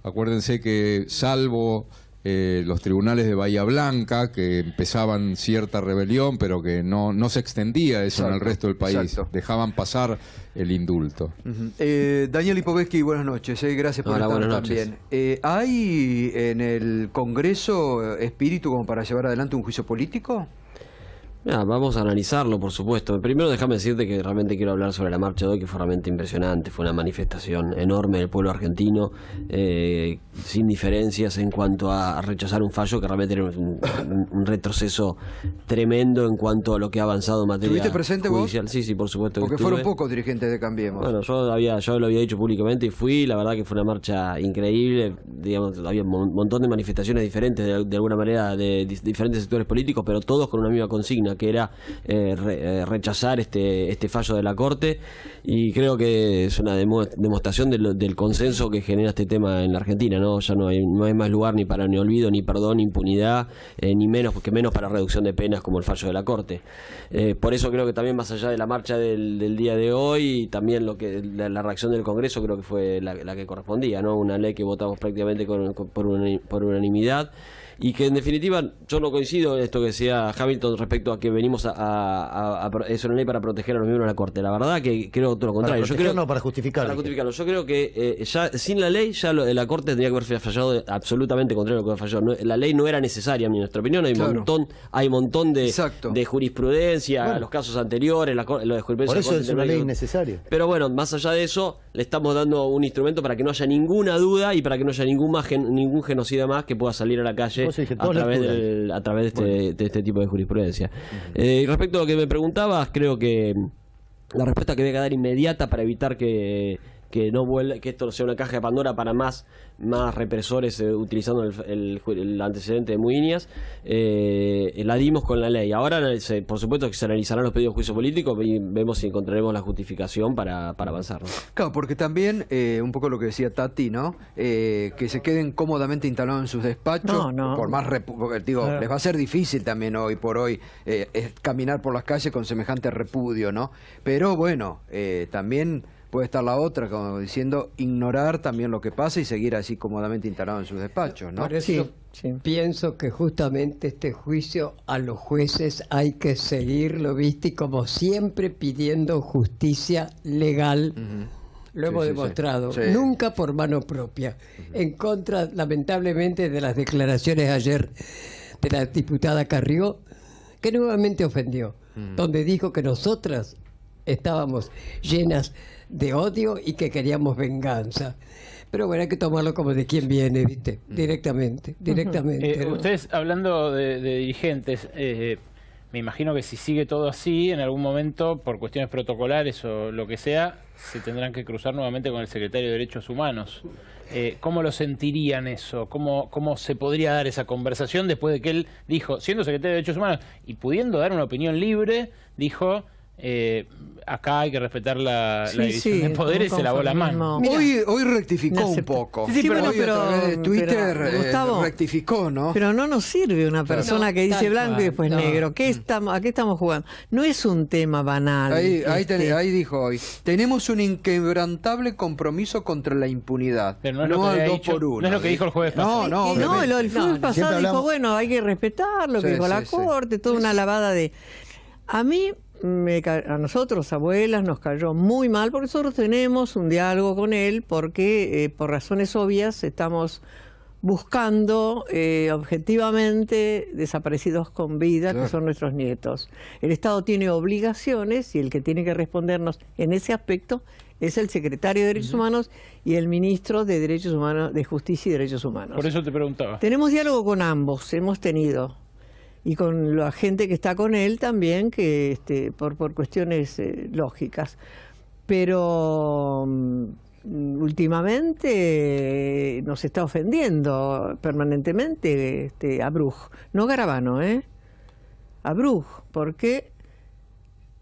acuérdense que salvo eh, los tribunales de Bahía Blanca, que empezaban cierta rebelión, pero que no, no se extendía eso en el resto del país. Dejaban pasar el indulto. Eh, Daniel Lipovetsky, buenas noches. Eh, gracias por estar también. ¿Hay en el Congreso espíritu como para llevar adelante un juicio político? vamos a analizarlo, por supuesto. Primero déjame decirte que realmente quiero hablar sobre la marcha de hoy, que fue realmente impresionante. Fue una manifestación enorme del pueblo argentino, eh, sin diferencias en cuanto a rechazar un fallo que realmente era un, retroceso tremendo en cuanto a lo que ha avanzado en materia ¿Tuviste presente judicial. Sí, sí, por supuesto. Porque fueron pocos dirigentes de Cambiemos. Bueno, yo, había, yo lo había dicho públicamente y fui. La verdad que fue una marcha increíble. Digamos, había un montón de manifestaciones diferentes, de, alguna manera, de diferentes sectores políticos, pero todos con una misma consigna que era eh, eh, rechazar este, este fallo de la Corte. Y creo que es una demostración del, consenso que genera este tema en la Argentina. ¿no? Ya no hay, no hay más lugar ni para ni olvido, ni perdón, ni impunidad, eh, ni menos que menos para reducción de penas como el fallo de la Corte. por eso creo que también más allá de la marcha del, día de hoy, también lo que la, reacción del Congreso creo que fue la, que correspondía, ¿no? Una ley que votamos prácticamente por unanimidad y que en definitiva yo no coincido en esto que decía Hamilton respecto a que venimos a, a, es una ley para proteger a los miembros de la Corte. La verdad que creo todo lo contrario. Para yo creo, no, para justificarlo. Yo creo que eh, ya sin la ley ya la Corte tendría que haber fallado absolutamente contrario a lo que falló. fallado, la ley no era necesaria, en nuestra opinión. Hay un montón hay montón de, jurisprudencia, los casos anteriores, la, de Por eso es una ley innecesaria. Pero bueno, más allá de eso, le estamos dando un instrumento para que no haya ninguna duda y para que no haya ningún, más, ningún genocida más que pueda salir a la calle a, través este, de, este, tipo de jurisprudencia. Eh, respecto a lo que me preguntabas, creo que la respuesta que voy a dar inmediata para evitar que que no vuelve, que esto sea una caja de Pandora para más, más represores eh, utilizando el, antecedente de Muñiz, eh, la dimos con la ley. Ahora, por supuesto, que se analizarán los pedidos de juicio político y vemos si encontraremos la justificación para, para avanzar. Claro, porque también, eh, un poco lo que decía Tati, ¿no? que se queden cómodamente instalados en sus despachos, por más, porque, les va a ser difícil también hoy por hoy caminar por las calles con semejante repudio, ¿no? Pero bueno, también puede estar la otra, como diciendo, ignorar también lo que pasa y seguir así cómodamente instalado en sus despachos, ¿no? eso pienso que justamente este juicio a los jueces hay que seguirlo, ¿viste? como siempre pidiendo justicia legal. Lo hemos demostrado, nunca por mano propia, en contra lamentablemente de las declaraciones ayer de la diputada Carrió, que nuevamente ofendió, donde dijo que nosotras estábamos llenas de odio y que queríamos venganza. Pero bueno, hay que tomarlo como de quién viene, ¿viste? Mm. Directamente, directamente. Eh, ustedes, hablando de, dirigentes, eh, me imagino que si sigue todo así, en algún momento, por cuestiones protocolares o lo que sea, se tendrán que cruzar nuevamente con el secretario de Derechos Humanos. Eh, ¿Cómo lo sentirían eso? ¿Cómo, ¿Cómo se podría dar esa conversación después de que él dijo, siendo secretario de Derechos Humanos y pudiendo dar una opinión libre, dijo eh, acá hay que respetar la, poder y división de poderes se lavó la mano. hoy, hoy rectificó un poco. Sí, pero, Twitter eh, rectificó, ¿no? Pero no nos sirve una persona que dice blanco y después negro. ¿Qué mm. estamos, ¿A qué estamos jugando? No es un tema banal. Ahí, este. dijo hoy. Tenemos un inquebrantable compromiso contra la impunidad. no es, lo, que por no dijo el jueves pasado. No, no, no lo, el jueves pasado dijo, bueno, hay que respetar lo que dijo la Corte, toda una lavada de... A mí a nosotros, abuelas, nos cayó muy mal, porque nosotros tenemos un diálogo con él, porque eh, por razones obvias estamos buscando eh, objetivamente desaparecidos con vida, que son nuestros nietos. El Estado tiene obligaciones y el que tiene que respondernos en ese aspecto es el secretario de Derechos Humanos y el ministro de Derechos Humanos, de Justicia y Derechos Humanos. Por eso te preguntaba. Tenemos diálogo con ambos, hemos tenido y con la gente que está con él también, que este, por, por cuestiones eh, lógicas. Pero mm, últimamente eh, nos está ofendiendo permanentemente este, a Bruj, no Garabano, ¿eh? A Bruj, porque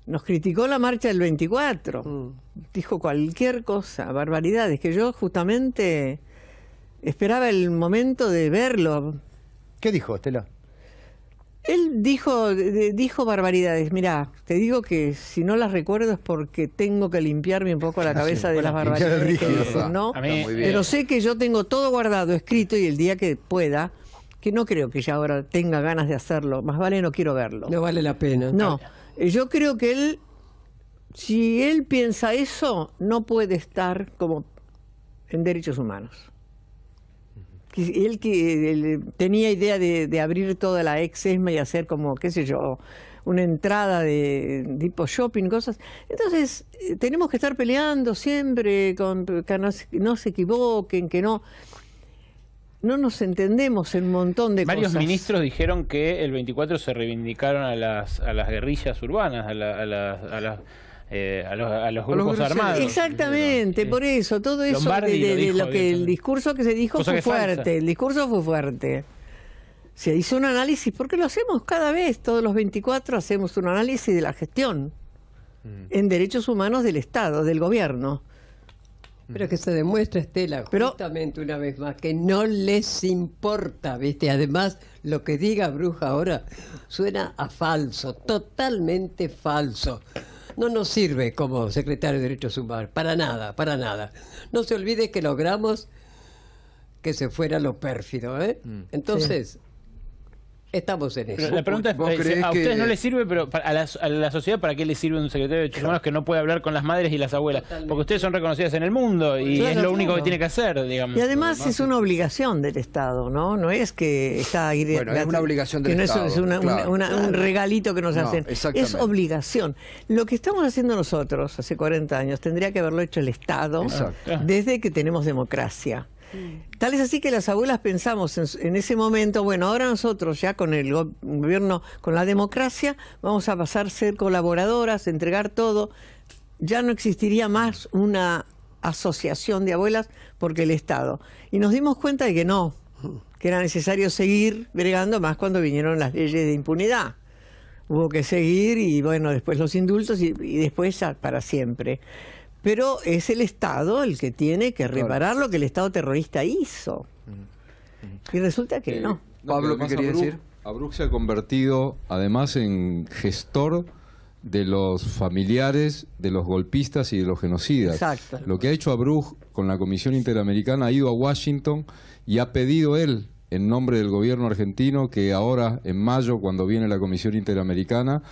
nos criticó la marcha del 24, mm. dijo cualquier cosa, barbaridades, que yo justamente esperaba el momento de verlo. ¿Qué dijo, Estela? Él dijo, dijo barbaridades. Mira, te digo que si no las recuerdo es porque tengo que limpiarme un poco la ah, cabeza de las barbaridades que ¿no? Pero sé que yo tengo todo guardado, escrito, y el día que pueda, que no creo que ya ahora tenga ganas de hacerlo, más vale no quiero verlo. No vale la pena. No, eh, yo creo que él, si él piensa eso, no puede estar como en derechos humanos él que tenía idea de, abrir toda la ex ESMA y hacer como, qué sé yo, una entrada de tipo shopping, cosas. Entonces, eh, tenemos que estar peleando siempre con que no, se equivoquen, que no no nos entendemos en un montón de cosas. Varios ministros dijeron que el 24 se reivindicaron a las, a las guerrillas urbanas, a las eh, a, los, a, grupos armados. Exactamente, por eso, todo eso de, lo, que el discurso que se dijo fue fuerte, el discurso fue fuerte. Se hizo un análisis, porque lo hacemos cada vez, todos los 24 hacemos un análisis de la gestión mm. en derechos humanos del Estado, del gobierno. Pero que se demuestra, Estela, justamente una vez más, que no les importa, ¿viste? Además, lo que diga Bruja ahora suena a falso, totalmente falso no nos sirve como secretario de Derechos Humanos, para nada, para nada. No se olvide que logramos que se fuera lo pérfido. ¿eh? Mm. Entonces, Estamos en eso. La pregunta es, eh, a ustedes no les sirve, pero a la, sociedad, ¿para qué les sirve un secretario de Derechos Humanos que no puede hablar con las madres y las abuelas? Porque ustedes son reconocidas en el mundo y es lo único que tiene que hacer, digamos. Y además es una obligación del Estado, ¿no? No es que está ahí... bueno, es una obligación del Estado. No es, un regalito que nos hacen. Es obligación. Lo que estamos haciendo nosotros hace 40 años tendría que haberlo hecho el Estado desde que tenemos democracia. Mm. Tal es así que las abuelas pensamos en, ese momento, bueno, ahora nosotros ya con el gobierno, con la democracia, vamos a pasar a ser colaboradoras, entregar todo. Ya no existiría más una asociación de abuelas porque el Estado. Y nos dimos cuenta de que no, que era necesario seguir bregando más cuando vinieron las leyes de impunidad hubo que seguir y bueno, después los indultos y, y después para siempre. Pero es el Estado el que tiene que reparar lo que el Estado terrorista hizo. Y resulta que eh, no. Pablo, ¿qué quería decir? Abruc se ha convertido además en gestor de los familiares de los golpistas y de los genocidas. Exacto. Lo que ha hecho Abruj con la Comisión Interamericana ha ido a Washington y ha pedido él, en nombre del gobierno argentino, que ahora, en mayo, cuando viene la Comisión Interamericana,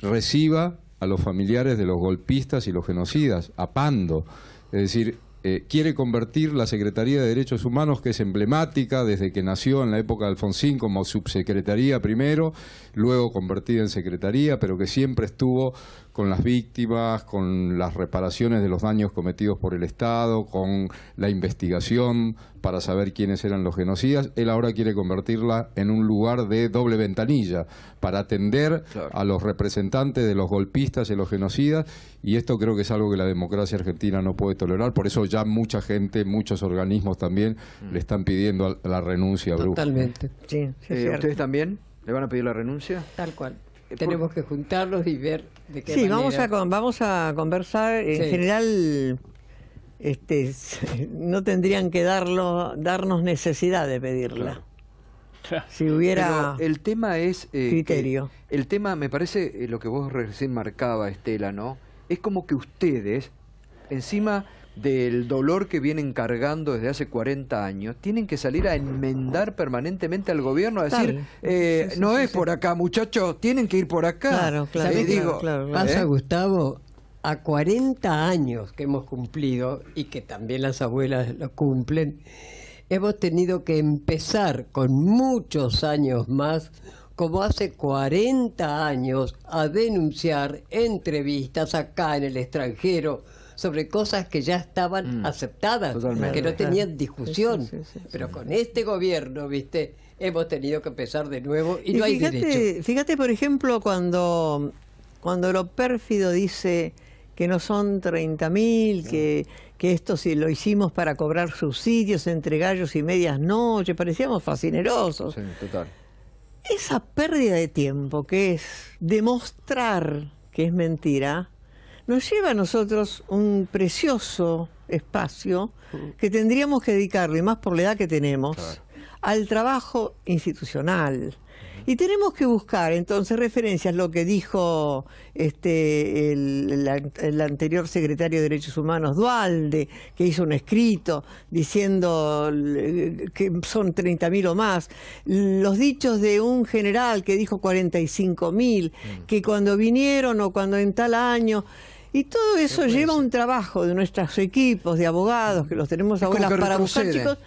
reciba a los familiares de los golpistas y los genocidas, a Pando. Es decir, eh, quiere convertir la Secretaría de Derechos Humanos, que es emblemática desde que nació en la época de Alfonsín como subsecretaría primero, luego convertida en secretaría, pero que siempre estuvo con las víctimas, con las reparaciones de los daños cometidos por el Estado, con la investigación para saber quiénes eran los genocidas. Él ahora quiere convertirla en un lugar de doble ventanilla para atender a los representantes de los golpistas y los genocidas. Y esto creo que es algo que la democracia argentina no puede tolerar. Por eso ya mucha gente, muchos organismos también mm. le están pidiendo la renuncia. Totalmente. Sí, eh, Totalmente. ¿Ustedes también? ¿Le van a pedir la renuncia? Tal cual tenemos que juntarlos y ver de qué Sí, manera. vamos a vamos a conversar en general este no tendrían que darlo darnos necesidad de pedirla. Si hubiera el tema es eh, criterio. El tema me parece eh, lo que vos recién marcaba Estela, ¿no? Es como que ustedes encima del dolor que vienen cargando desde hace 40 años, tienen que salir a enmendar permanentemente al gobierno, a decir, eh, no es por acá, muchachos, tienen que ir por acá. claro, pasa, ¿eh? Gustavo, a 40 años que hemos cumplido y que también las abuelas lo cumplen, hemos tenido que empezar con muchos años más como hace 40 años, a denunciar entrevistas acá en el extranjero, sobre cosas que ya estaban mm. aceptadas, que no tenían discusión. Pero con este gobierno, viste, hemos tenido que empezar de nuevo y, no fíjate, hay derecho. Fíjate, por ejemplo, cuando, cuando lo pérfido dice que no son 30.000, que, que esto si lo hicimos para cobrar subsidios entre gallos y medias noches, parecíamos fascinerosos. Esa pérdida de tiempo que es demostrar que es mentira, nos lleva a nosotros un precioso espacio que tendríamos que dedicarle, más por la edad que tenemos, al trabajo institucional. Y tenemos que buscar entonces referencias, lo que dijo este, el, el, anterior secretario de Derechos Humanos, Dualde, que hizo un escrito diciendo eh, que son 30.000 o más, los dichos de un general que dijo 45.000, mm. que cuando vinieron o cuando en tal año... Y todo eso lleva un trabajo de nuestros equipos de abogados, que los tenemos abuelas ahora para buscar, chicos.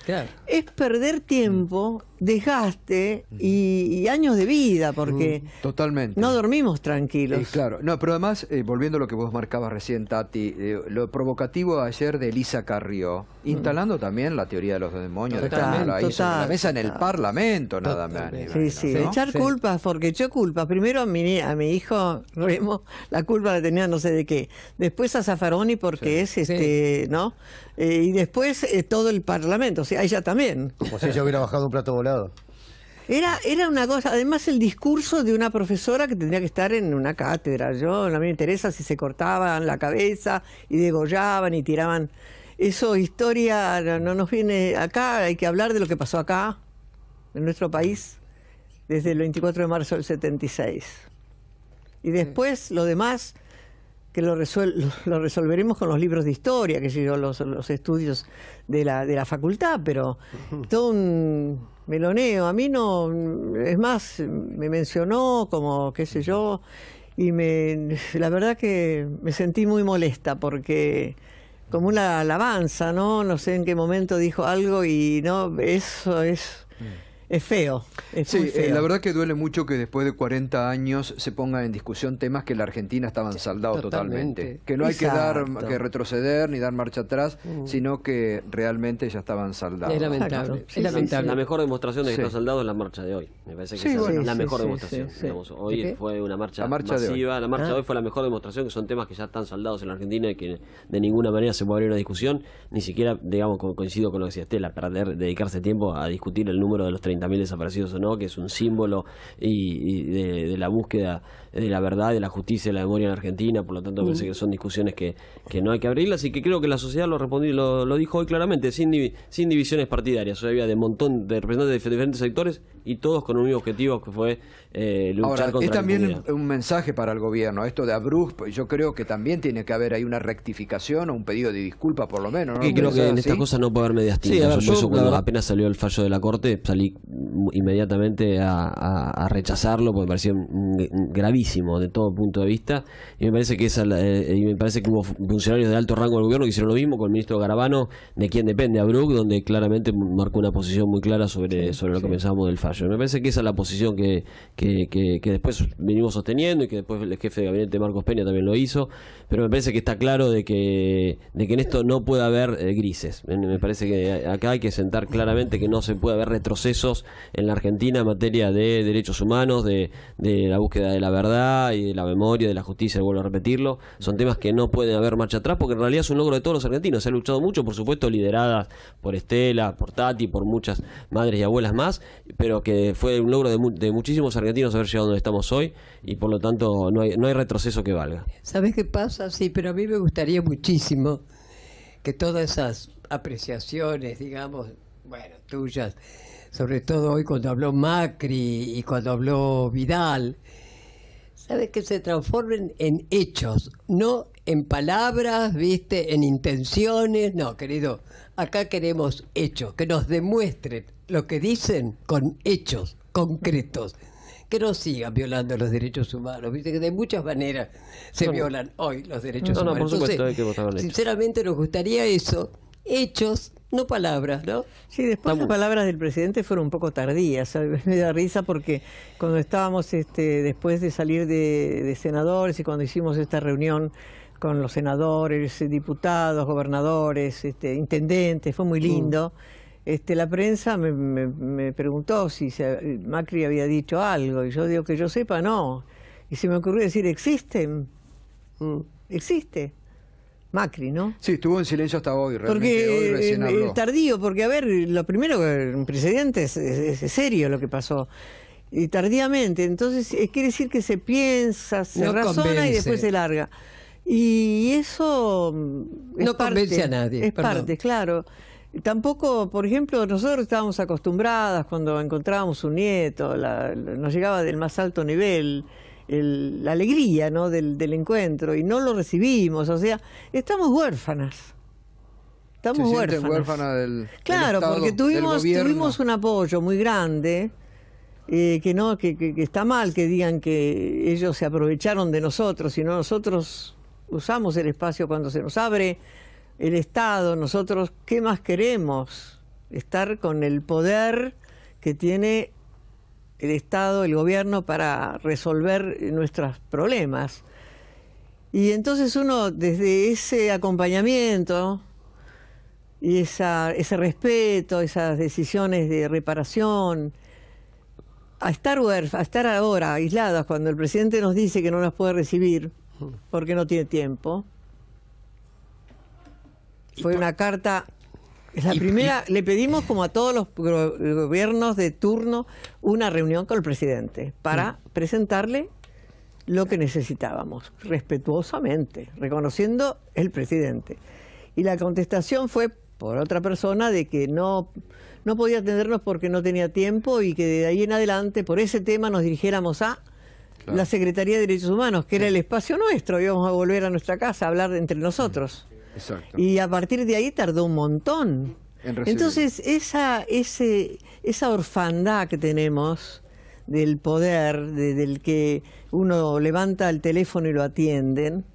Es perder tiempo dejaste y, años de vida, porque mm, Totalmente. no dormimos tranquilos. Eh, claro, no, pero además, eh, volviendo a lo que vos marcabas recién, Tati, eh, lo provocativo ayer de Elisa Carrió, mm. instalando también la teoría de los demonios, dejándola la mesa en el Parlamento, nada más. Sí, sí, echar culpas, porque echó culpas. Primero a mi, a mi hijo Remo, la culpa la tenía no sé de qué. Después a Zafaroni porque es, este ¿no? Eh, y después eh, todo el Parlamento, o sea, ella también. Como si ella hubiera bajado un plato volado. Era, era una cosa, además el discurso de una profesora que tendría que estar en una cátedra. Yo, no me interesa si se cortaban la cabeza y degollaban y tiraban. Eso, historia, no nos viene acá, hay que hablar de lo que pasó acá, en nuestro país, desde el 24 de marzo del 76. Y después lo demás que lo, lo resolveremos con los libros de historia, que los, estudios de la, de la facultad, pero todo un meloneo. A mí no, es más, me mencionó como, qué sé yo, y me, la verdad que me sentí muy molesta porque como una alabanza, ¿no? No sé en qué momento dijo algo y no, eso es... Mm es feo. Eh, la verdad que duele mucho que después de 40 años se pongan en discusión temas que en la Argentina estaban saldados totalmente. Que no hay que dar que retroceder ni dar marcha atrás, mm. sino que realmente ya estaban saldados. Es lamentable. La mejor demostración de que está saldado es la marcha de hoy. Me parece que es la mejor demostración. hoy fue una marcha, la marcha la marcha de ah. hoy fue la mejor demostración que son temas que ya están saldados en la Argentina y que de ninguna manera se puede abrir una discusión. Ni siquiera, digamos, coincido con lo que decía Estela, perder, dedicarse tiempo a discutir el número de los 30 mil desaparecidos o no, que es un símbolo y, de, la búsqueda de la verdad, de la justicia, de la memoria en Argentina, por lo tanto parece que son discusiones que, que, no hay que abrirlas y que creo que la sociedad lo respondió, lo, dijo hoy claramente, sin, divisiones partidarias, había de montón de representantes de diferentes sectores y todos con un mismo objetivo que fue eh, luchar Ahora, es también un mensaje para el gobierno, esto de Abruz, yo creo que también tiene que haber ahí una rectificación o un pedido de disculpa por lo menos. Y creo que en estas esta cosa no puede haber medias tintas. yo, cuando apenas salió el fallo de la corte salí inmediatamente a, rechazarlo porque me pareció gravísimo de todo punto de vista y me parece que esa, eh, y me parece que hubo funcionarios de alto rango del gobierno que hicieron lo mismo con el ministro Garabano de quien depende a Brook donde claramente marcó una posición muy clara sobre, sobre lo que pensábamos del fallo me parece que esa es la posición que, que, después venimos sosteniendo y que después el jefe de gabinete Marcos Peña también lo hizo pero me parece que está claro de que de que en esto no puede haber eh, grises me parece que eh, acá hay que sentar claramente que no se puede haber retrocesos en la Argentina en materia de derechos humanos, de, la búsqueda de la verdad y de la memoria, de la justicia, vuelvo a repetirlo. Son temas que no pueden haber marcha atrás porque en realidad es un logro de todos los argentinos. Se ha luchado mucho, por supuesto, lideradas por Estela, por Tati, por muchas madres y abuelas más, pero que fue un logro de, muchísimos argentinos haber llegado donde estamos hoy y por lo tanto no hay, no hay retroceso que valga. ¿Sabes qué pasa? Sí, pero a mí me gustaría muchísimo que todas esas apreciaciones, digamos, bueno, tuyas, sobre todo hoy cuando habló Macri y cuando habló Vidal, ¿sabes? Que se transformen en hechos, no en palabras, ¿viste? En intenciones. No, querido, acá queremos hechos, que nos demuestren lo que dicen con hechos concretos. Que no sigan violando los derechos humanos, viste que de muchas maneras se violan hoy los derechos humanos. No, por Sinceramente nos gustaría eso, hechos no palabras, ¿no? Sí, después las palabras del presidente fueron un poco tardías. Me da risa porque cuando estábamos este, después de salir de, senadores y cuando hicimos esta reunión con los senadores, diputados, gobernadores, este, intendentes, fue muy mm. lindo. Este, la prensa me, preguntó si Macri había dicho algo y yo digo que yo sepa, no. Y se me ocurrió decir, existen, mm. existe. Macri, ¿no? Sí, estuvo en silencio hasta hoy, realmente. Eh, eh, tardío, porque a ver, lo primero, un precedente es, serio lo que pasó y tardíamente. Entonces, eh, quiere decir que se piensa, se razona y después se larga. Y eso. Mm, no parte, convence a nadie. Es parte, claro. Tampoco, por ejemplo, nosotros estábamos acostumbradas cuando encontrábamos un nieto, nos llegaba del más alto nivel la alegría ¿no? Del, encuentro y no lo recibimos, o sea, estamos huérfanas. Estamos huérfanas. del, claro, porque tuvimos, tuvimos un apoyo muy grande. Eh, que no que, que, está mal que digan que ellos se aprovecharon de nosotros, sino nosotros usamos el espacio cuando se nos abre el Estado, nosotros qué más queremos estar con el poder que tiene el Estado, el gobierno, para resolver nuestros problemas. Y entonces uno, desde ese acompañamiento y esa, ese respeto, esas decisiones de reparación, a estar, a estar ahora aisladas cuando el presidente nos dice que no nos puede recibir porque no tiene tiempo, fue una carta la primera, le pedimos como a todos los gobiernos de turno una reunión con el presidente para mm. presentarle lo que necesitábamos, respetuosamente, reconociendo el presidente. Y la contestación fue por otra persona de que no, no podía atendernos porque no tenía tiempo y que de ahí en adelante por ese tema nos dirigiéramos a la Secretaría de Derechos Humanos, que era el espacio nuestro, íbamos a volver a nuestra casa a hablar entre nosotros. Mm. Y a partir de ahí tardó un montón. Entonces, esa, ese, esa orfandad que tenemos del poder, de, del que uno levanta el teléfono y lo atienden,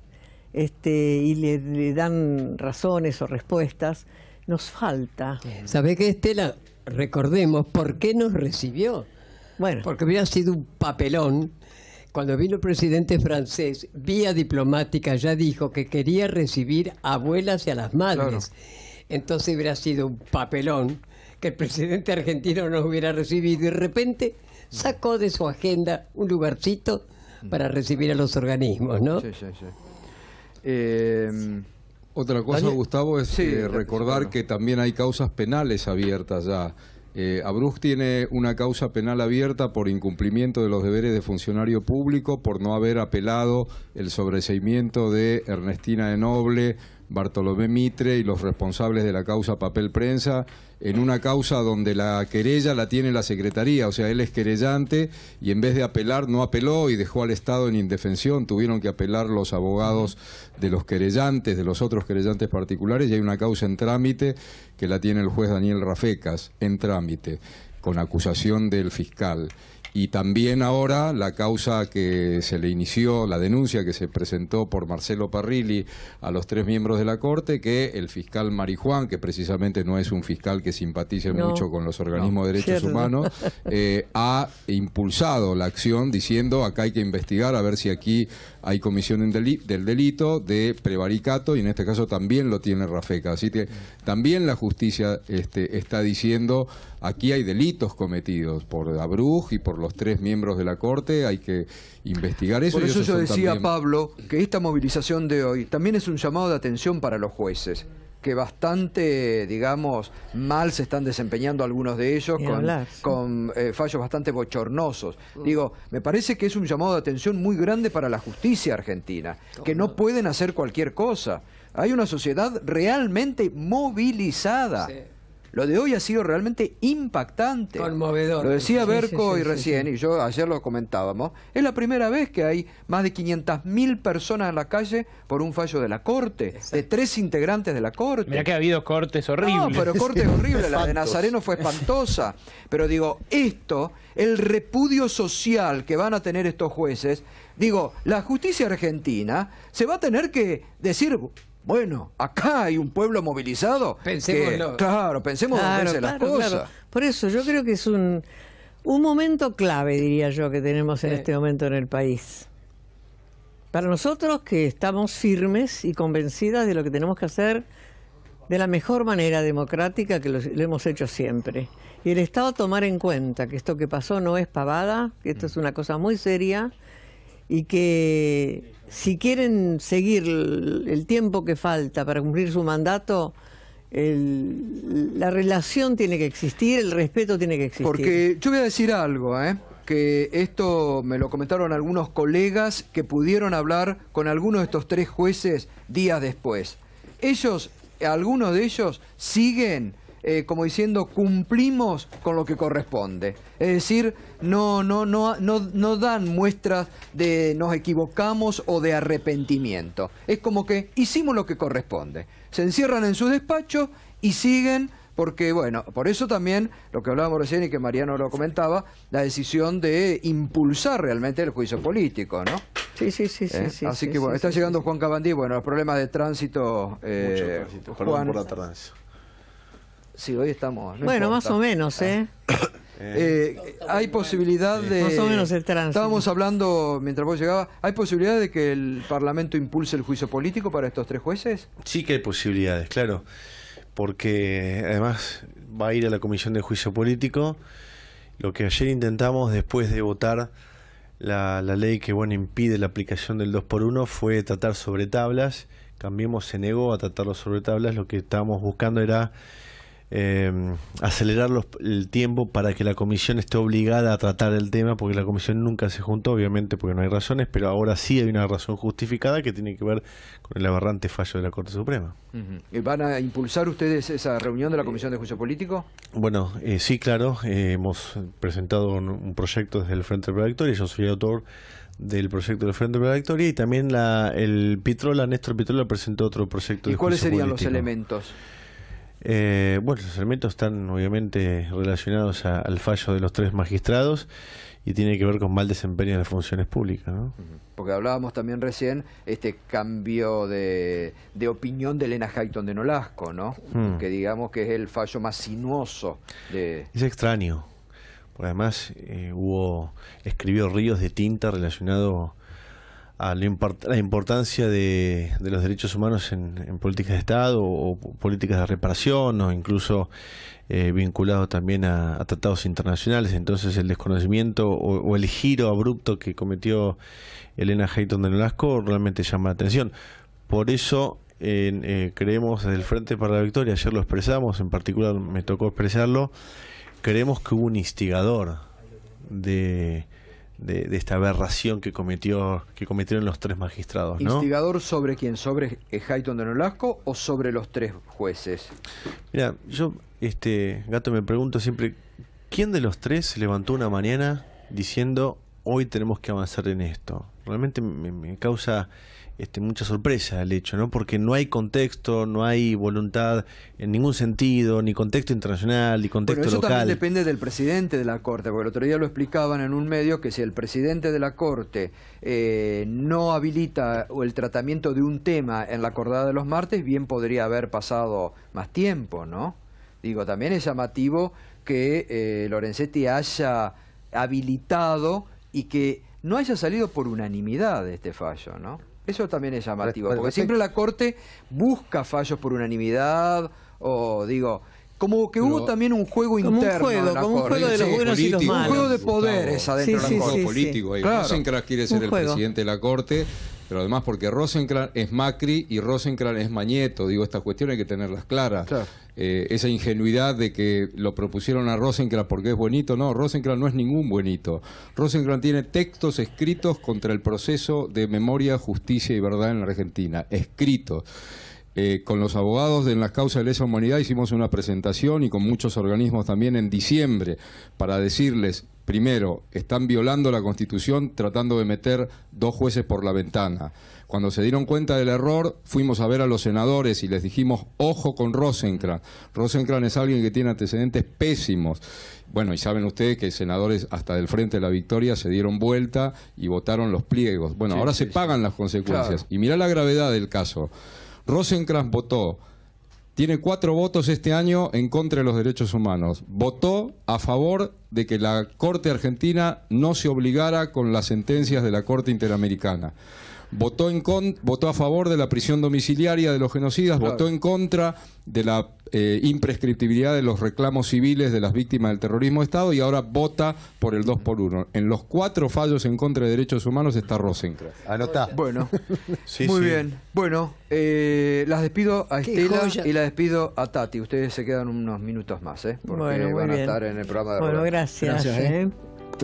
este, y le, dan razones o respuestas, nos falta. ¿Sabe qué, Estela? Recordemos por qué nos recibió. Bueno. Porque hubiera sido un papelón cuando vino el presidente francés, vía diplomática ya dijo que quería recibir abuelas y a las madres. Entonces hubiera sido un papelón que el presidente argentino no hubiera recibido y de repente sacó de su agenda un lugarcito para recibir a los organismos, ¿no? Em, Otra cosa, Gustavo, es eh, recordar que también hay causas penales abiertas ya eh, Abruz tiene una causa penal abierta por incumplimiento de los deberes de funcionario público, por no haber apelado el sobreseimiento de Ernestina de Noble Bartolomé Mitre y los responsables de la causa Papel Prensa, en una causa donde la querella la tiene la Secretaría, o sea, él es querellante y en vez de apelar no apeló y dejó al Estado en indefensión, tuvieron que apelar los abogados de los querellantes, de los otros querellantes particulares, y hay una causa en trámite que la tiene el juez Daniel Rafecas, en trámite, con acusación del fiscal y también ahora la causa que se le inició, la denuncia que se presentó por Marcelo Parrilli a los tres miembros de la Corte, que el fiscal Marijuán, que precisamente no es un fiscal que simpatice mucho con los organismos de derechos humanos, eh, ha impulsado la acción diciendo acá hay que investigar a ver si aquí hay comisión del delito de prevaricato y en este caso también lo tiene Rafeca. Así que también la justicia este, está diciendo aquí hay delitos cometidos por Abruj y por los tres miembros de la Corte, hay que investigar eso. Por eso yo decía, Pablo, que esta movilización de hoy también es un llamado de atención para los jueces que bastante, digamos, mal se están desempeñando algunos de ellos con, con eh, fallos bastante bochornosos. Digo, me parece que es un llamado de atención muy grande para la justicia argentina, que no pueden hacer cualquier cosa. Hay una sociedad realmente movilizada. Lo de hoy ha sido realmente impactante. Conmovedor. Lo decía Berco y recién, y yo ayer lo comentábamos, es la primera vez que hay más de 500.000 personas en la calle por un fallo de la Corte, de tres integrantes de la Corte. Mira que ha habido cortes horribles. No, pero cortes horribles. La de Nazareno fue espantosa. Pero digo, esto, el repudio social que van a tener estos jueces, digo, la justicia argentina se va a tener que decir bueno, acá hay un pueblo movilizado. claro, pensemos en las cosas. Por eso yo creo que es un, un momento clave, diría yo, que tenemos en este momento en el país. Para nosotros que estamos firmes y convencidas de lo que tenemos que hacer de la mejor manera democrática que lo hemos hecho siempre. Y el Estado tomar en cuenta que esto que pasó no es pavada, que esto es una cosa muy seria y que si quieren seguir el tiempo que falta para cumplir su mandato, la relación tiene que existir, el respeto tiene que existir. Porque yo voy a decir algo, ¿eh? que esto me lo comentaron algunos colegas que pudieron hablar con algunos de estos tres jueces días después. Ellos, algunos de ellos, siguen eh, como diciendo cumplimos con lo que corresponde. Es decir, no, no, no, no, no dan muestras de nos equivocamos o de arrepentimiento. Es como que hicimos lo que corresponde. Se encierran en su despacho y siguen porque, bueno, por eso también lo que hablábamos recién y que Mariano lo comentaba, la decisión de impulsar realmente el juicio político, ¿no? Sí, sí, sí, sí. ¿Eh? Así que bueno, está llegando Juan Cabandí, bueno, los problemas de tránsito... Eh, por la Sí, hoy estamos. bueno, más o menos, ¿eh? eh, eh hay posibilidad de. Más o menos el tránsito. Estábamos hablando mientras vos llegabas. ¿Hay posibilidad de que el Parlamento impulse el juicio político para estos tres jueces? Sí, que hay posibilidades, claro. Porque además va a ir a la Comisión de Juicio Político. Lo que ayer intentamos después de votar la, ley que bueno impide la aplicación del 2 por 1 fue tratar sobre tablas. Cambiemos se negó a tratarlo sobre tablas. Lo que estábamos buscando era Em, acelerar los, el tiempo para que la comisión esté obligada a tratar el tema, porque la comisión nunca se juntó, obviamente, porque no hay razones, pero ahora sí hay una razón justificada que tiene que ver con el aberrante fallo de la Corte Suprema. ¿Van a impulsar ustedes esa reunión de la Comisión de Juicio Político? Bueno, eh, sí, claro, eh, hemos presentado un, proyecto desde el Frente de y yo soy autor del proyecto del Frente de y también la, el Pitrola, Néstor Pitrola presentó otro proyecto. ¿Y cuáles serían los elementos? Eh, bueno, los elementos están obviamente relacionados al fallo de los tres magistrados y tiene que ver con mal desempeño de las funciones públicas. ¿no? Porque hablábamos también recién este cambio de, opinión de Elena Hayton de Nolasco, ¿no? Hmm. Que digamos que es el fallo más sinuoso de... Es extraño, porque además eh, hubo, escribió ríos de tinta relacionado a la importancia de, los derechos humanos en, políticas de Estado o, políticas de reparación o incluso eh, vinculado también a, tratados internacionales. Entonces el desconocimiento o, el giro abrupto que cometió Elena Hayton de Nolasco realmente llama la atención. Por eso eh, creemos desde el Frente para la Victoria, ayer lo expresamos, en particular me tocó expresarlo, creemos que hubo un instigador de de, esta aberración que cometió que cometieron los tres magistrados. ¿Instigador sobre quién? ¿Sobre Hayton de Nolasco o sobre los tres jueces? Mira, yo, este gato, me pregunto siempre, ¿quién de los tres se levantó una mañana diciendo hoy tenemos que avanzar en esto? Realmente me causa este, mucha sorpresa el hecho, ¿no? Porque no hay contexto, no hay voluntad en ningún sentido, ni contexto internacional, ni contexto bueno, eso También depende del presidente de la Corte, porque el otro día lo explicaban en un medio que si el presidente de la Corte eh, no habilita el tratamiento de un tema en la acordada de los martes, bien podría haber pasado más tiempo, ¿no? Digo, también es llamativo que eh, Lorenzetti haya habilitado y que no haya salido por unanimidad este fallo, ¿no? Eso también es llamativo, porque siempre la Corte busca fallos por unanimidad o digo... Como que hubo también un juego interno. Un como un juego de los buenos y los malos. Un juego de poderes adentro sí, de político ahí. No quiera quiere ser el presidente de la Corte pero además porque Rosencrantz es Macri y Rosencran es Mañeto, digo, estas cuestiones hay que tenerlas claras. Eh, esa ingenuidad de que lo propusieron a Rosencrantz porque es bonito, no, Rosencrantz no es ningún bonito. Rosencran tiene textos escritos contra el proceso de memoria, justicia y verdad en la Argentina, escritos. Eh, con los abogados de las causas de lesa humanidad hicimos una presentación y con muchos organismos también en diciembre para decirles Primero, están violando la Constitución tratando de meter dos jueces por la ventana. Cuando se dieron cuenta del error, fuimos a ver a los senadores y les dijimos, ojo con Rosenkrantz. Rosenkrantz es alguien que tiene antecedentes pésimos. Bueno, y saben ustedes que senadores hasta del Frente de la Victoria se dieron vuelta y votaron los pliegos. Bueno, ahora se pagan las consecuencias. Y mirá la gravedad del caso. Rosenkrantz votó tiene cuatro votos este año en contra de los derechos humanos. Votó a favor de que la Corte Argentina no se obligara con las sentencias de la Corte Interamericana. Votó, en con, votó a favor de la prisión domiciliaria de los genocidas, votó en contra de la eh, imprescriptibilidad de los reclamos civiles de las víctimas del terrorismo de Estado y ahora vota por el 2 por 1 En los cuatro fallos en contra de derechos humanos está Rosencrantz. Anotá. Bueno, sí, muy bien. Bueno, eh, las despido a Estela y las despido a Tati. Ustedes se quedan unos minutos más, ¿eh? bueno, van a en el programa de Bueno, gracias ¿eh?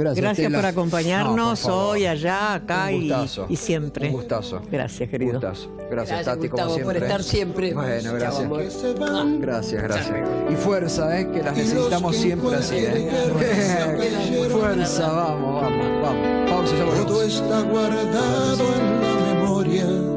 Gracias, por acompañarnos hoy, allá, acá y, siempre. Un gustazo. Gracias, querido. Un gustazo. Gracias, Tati, Gustavo, por estar siempre. Bueno, ah, gracias. Gracias, gracias. Y fuerza, eh, que las necesitamos siempre así. Eh. fuerza, vamos, vamos, vamos. Pausa, ya volvemos. Todo está guardado en la memoria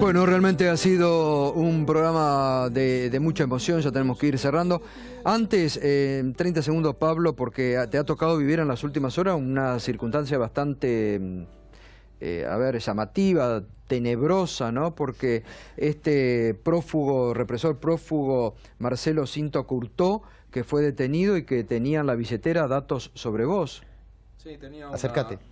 Bueno, realmente ha sido un programa de, mucha emoción, ya tenemos que ir cerrando. Antes, 30 eh, segundos, Pablo, porque te ha tocado vivir en las últimas horas una circunstancia bastante, mm, eh, a ver, llamativa, tenebrosa, ¿no? Porque este prófugo, represor prófugo Marcelo Cinto Curtó, que fue detenido y que tenía en la billetera datos sobre vos. Sí, tenía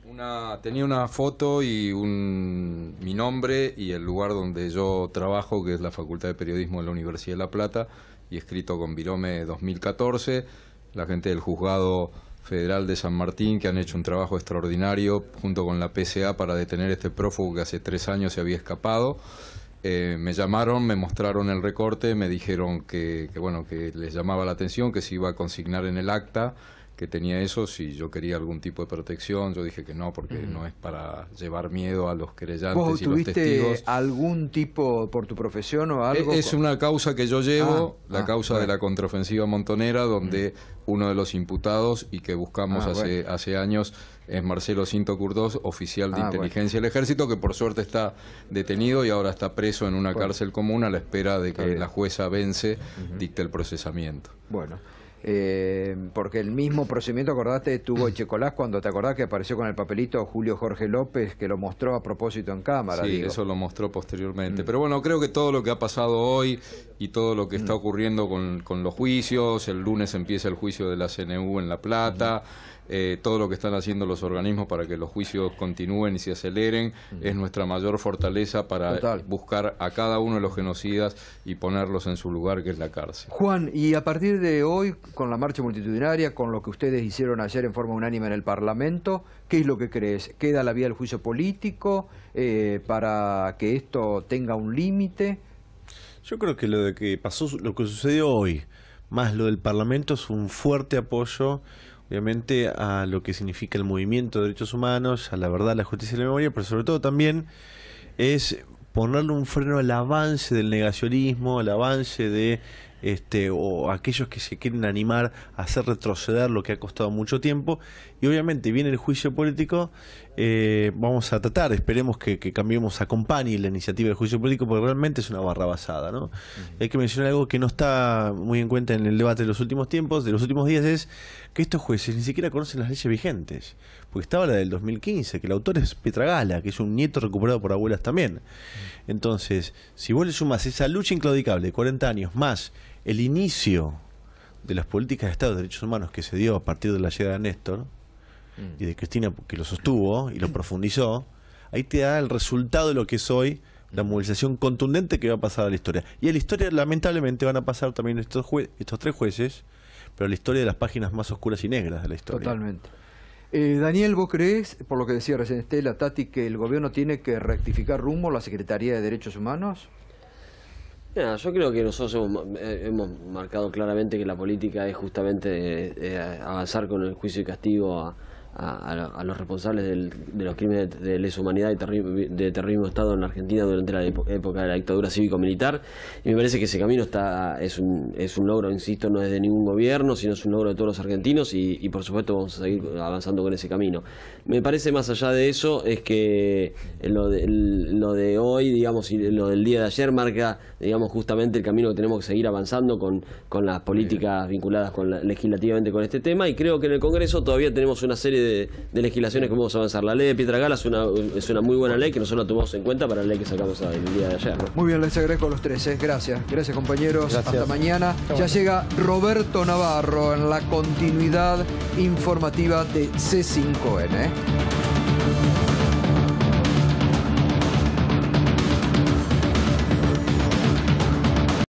una, tenía una foto y un, mi nombre y el lugar donde yo trabajo, que es la Facultad de Periodismo de la Universidad de La Plata, y escrito con Virome 2014. La gente del Juzgado Federal de San Martín, que han hecho un trabajo extraordinario junto con la PCA para detener este prófugo que hace tres años se había escapado. Eh, me llamaron, me mostraron el recorte, me dijeron que, bueno, que les llamaba la atención, que se iba a consignar en el acta que tenía eso, si yo quería algún tipo de protección, yo dije que no, porque no es para llevar miedo a los creyentes y los testigos. algún tipo por tu profesión o e-, algo? Es, una causa que yo llevo, ah, la ah, causa de la contraofensiva montonera, donde uno de los imputados y que buscamos ah, hace, hace años es Marcelo Cinto Curdos, oficial de inteligencia del ejército, que por suerte está detenido y ahora está preso en una cárcel común a la espera de que la jueza vence, dicte el procesamiento. Bueno. Eh, porque el mismo procedimiento, acordaste tuvo Checolás cuando te acordás que apareció con el papelito Julio Jorge López, que lo mostró a propósito en cámara. Sí, eso lo mostró posteriormente. Mm. Pero bueno, creo que todo lo que ha pasado hoy y todo lo que mm. está ocurriendo con, los juicios, el lunes empieza el juicio de la CNU en La Plata. Mm. Eh, todo lo que están haciendo los organismos para que los juicios continúen y se aceleren, mm. es nuestra mayor fortaleza para buscar a cada uno de los genocidas y ponerlos en su lugar, que es la cárcel. Juan, y a partir de hoy, con la marcha multitudinaria, con lo que ustedes hicieron ayer en forma unánime en el Parlamento, ¿qué es lo que crees? ¿Queda la vía del juicio político eh, para que esto tenga un límite? Yo creo que lo de que pasó, lo que sucedió hoy, más lo del Parlamento, es un fuerte apoyo obviamente a lo que significa el movimiento de derechos humanos, a la verdad, la justicia y la memoria, pero sobre todo también es ponerle un freno al avance del negacionismo, al avance de este o aquellos que se quieren animar a hacer retroceder lo que ha costado mucho tiempo y obviamente viene el juicio político, eh, vamos a tratar, esperemos que, Cambiemos acompañe la iniciativa del juicio político, porque realmente es una barra basada. ¿no? Hay que mencionar algo que no está muy en cuenta en el debate de los últimos tiempos, de los últimos días, es que estos jueces ni siquiera conocen las leyes vigentes, porque estaba la del 2015, que el autor es Petra Gala, que es un nieto recuperado por abuelas también. Entonces, si vos le sumas esa lucha inclaudicable, 40 años más, el inicio de las políticas de Estado de Derechos Humanos que se dio a partir de la llegada de Néstor, Mm. y de Cristina que lo sostuvo y lo profundizó, ahí te da el resultado de lo que es hoy la movilización contundente que va a pasar a la historia. Y a la historia lamentablemente van a pasar también estos, estos tres jueces, pero la historia de las páginas más oscuras y negras de la historia. Totalmente. Eh, Daniel, ¿vos crees, por lo que decía recién Estela, Tati, que el gobierno tiene que rectificar rumbo a la Secretaría de Derechos Humanos? yo creo que nosotros eh, hemos, marcado claramente que la política es justamente eh, avanzar con el juicio y castigo a, a, los responsables de los crímenes de lesa humanidad y de terrorismo de Estado en la Argentina durante la época de la dictadura cívico-militar. Y me parece que ese camino está es un, es un logro, insisto, no es de ningún gobierno, sino es un logro de todos los argentinos y, por supuesto vamos a seguir avanzando con ese camino. Me parece más allá de eso es que lo de, hoy, digamos, y lo del día de ayer marca, digamos, justamente el camino que tenemos que seguir avanzando con, con las políticas vinculadas con legislativamente con este tema y creo que en el Congreso todavía tenemos una serie de de, legislaciones, legislaciones vamos a avanzar. La ley de Pietra Gala es una, es una muy buena ley que nosotros la tomamos en cuenta para la ley que sacamos el día de ayer. Muy bien, les agradezco a los tres. ¿eh? Gracias. Gracias, compañeros. Hasta mañana. Ya llega Roberto Navarro en la continuidad informativa de C5N.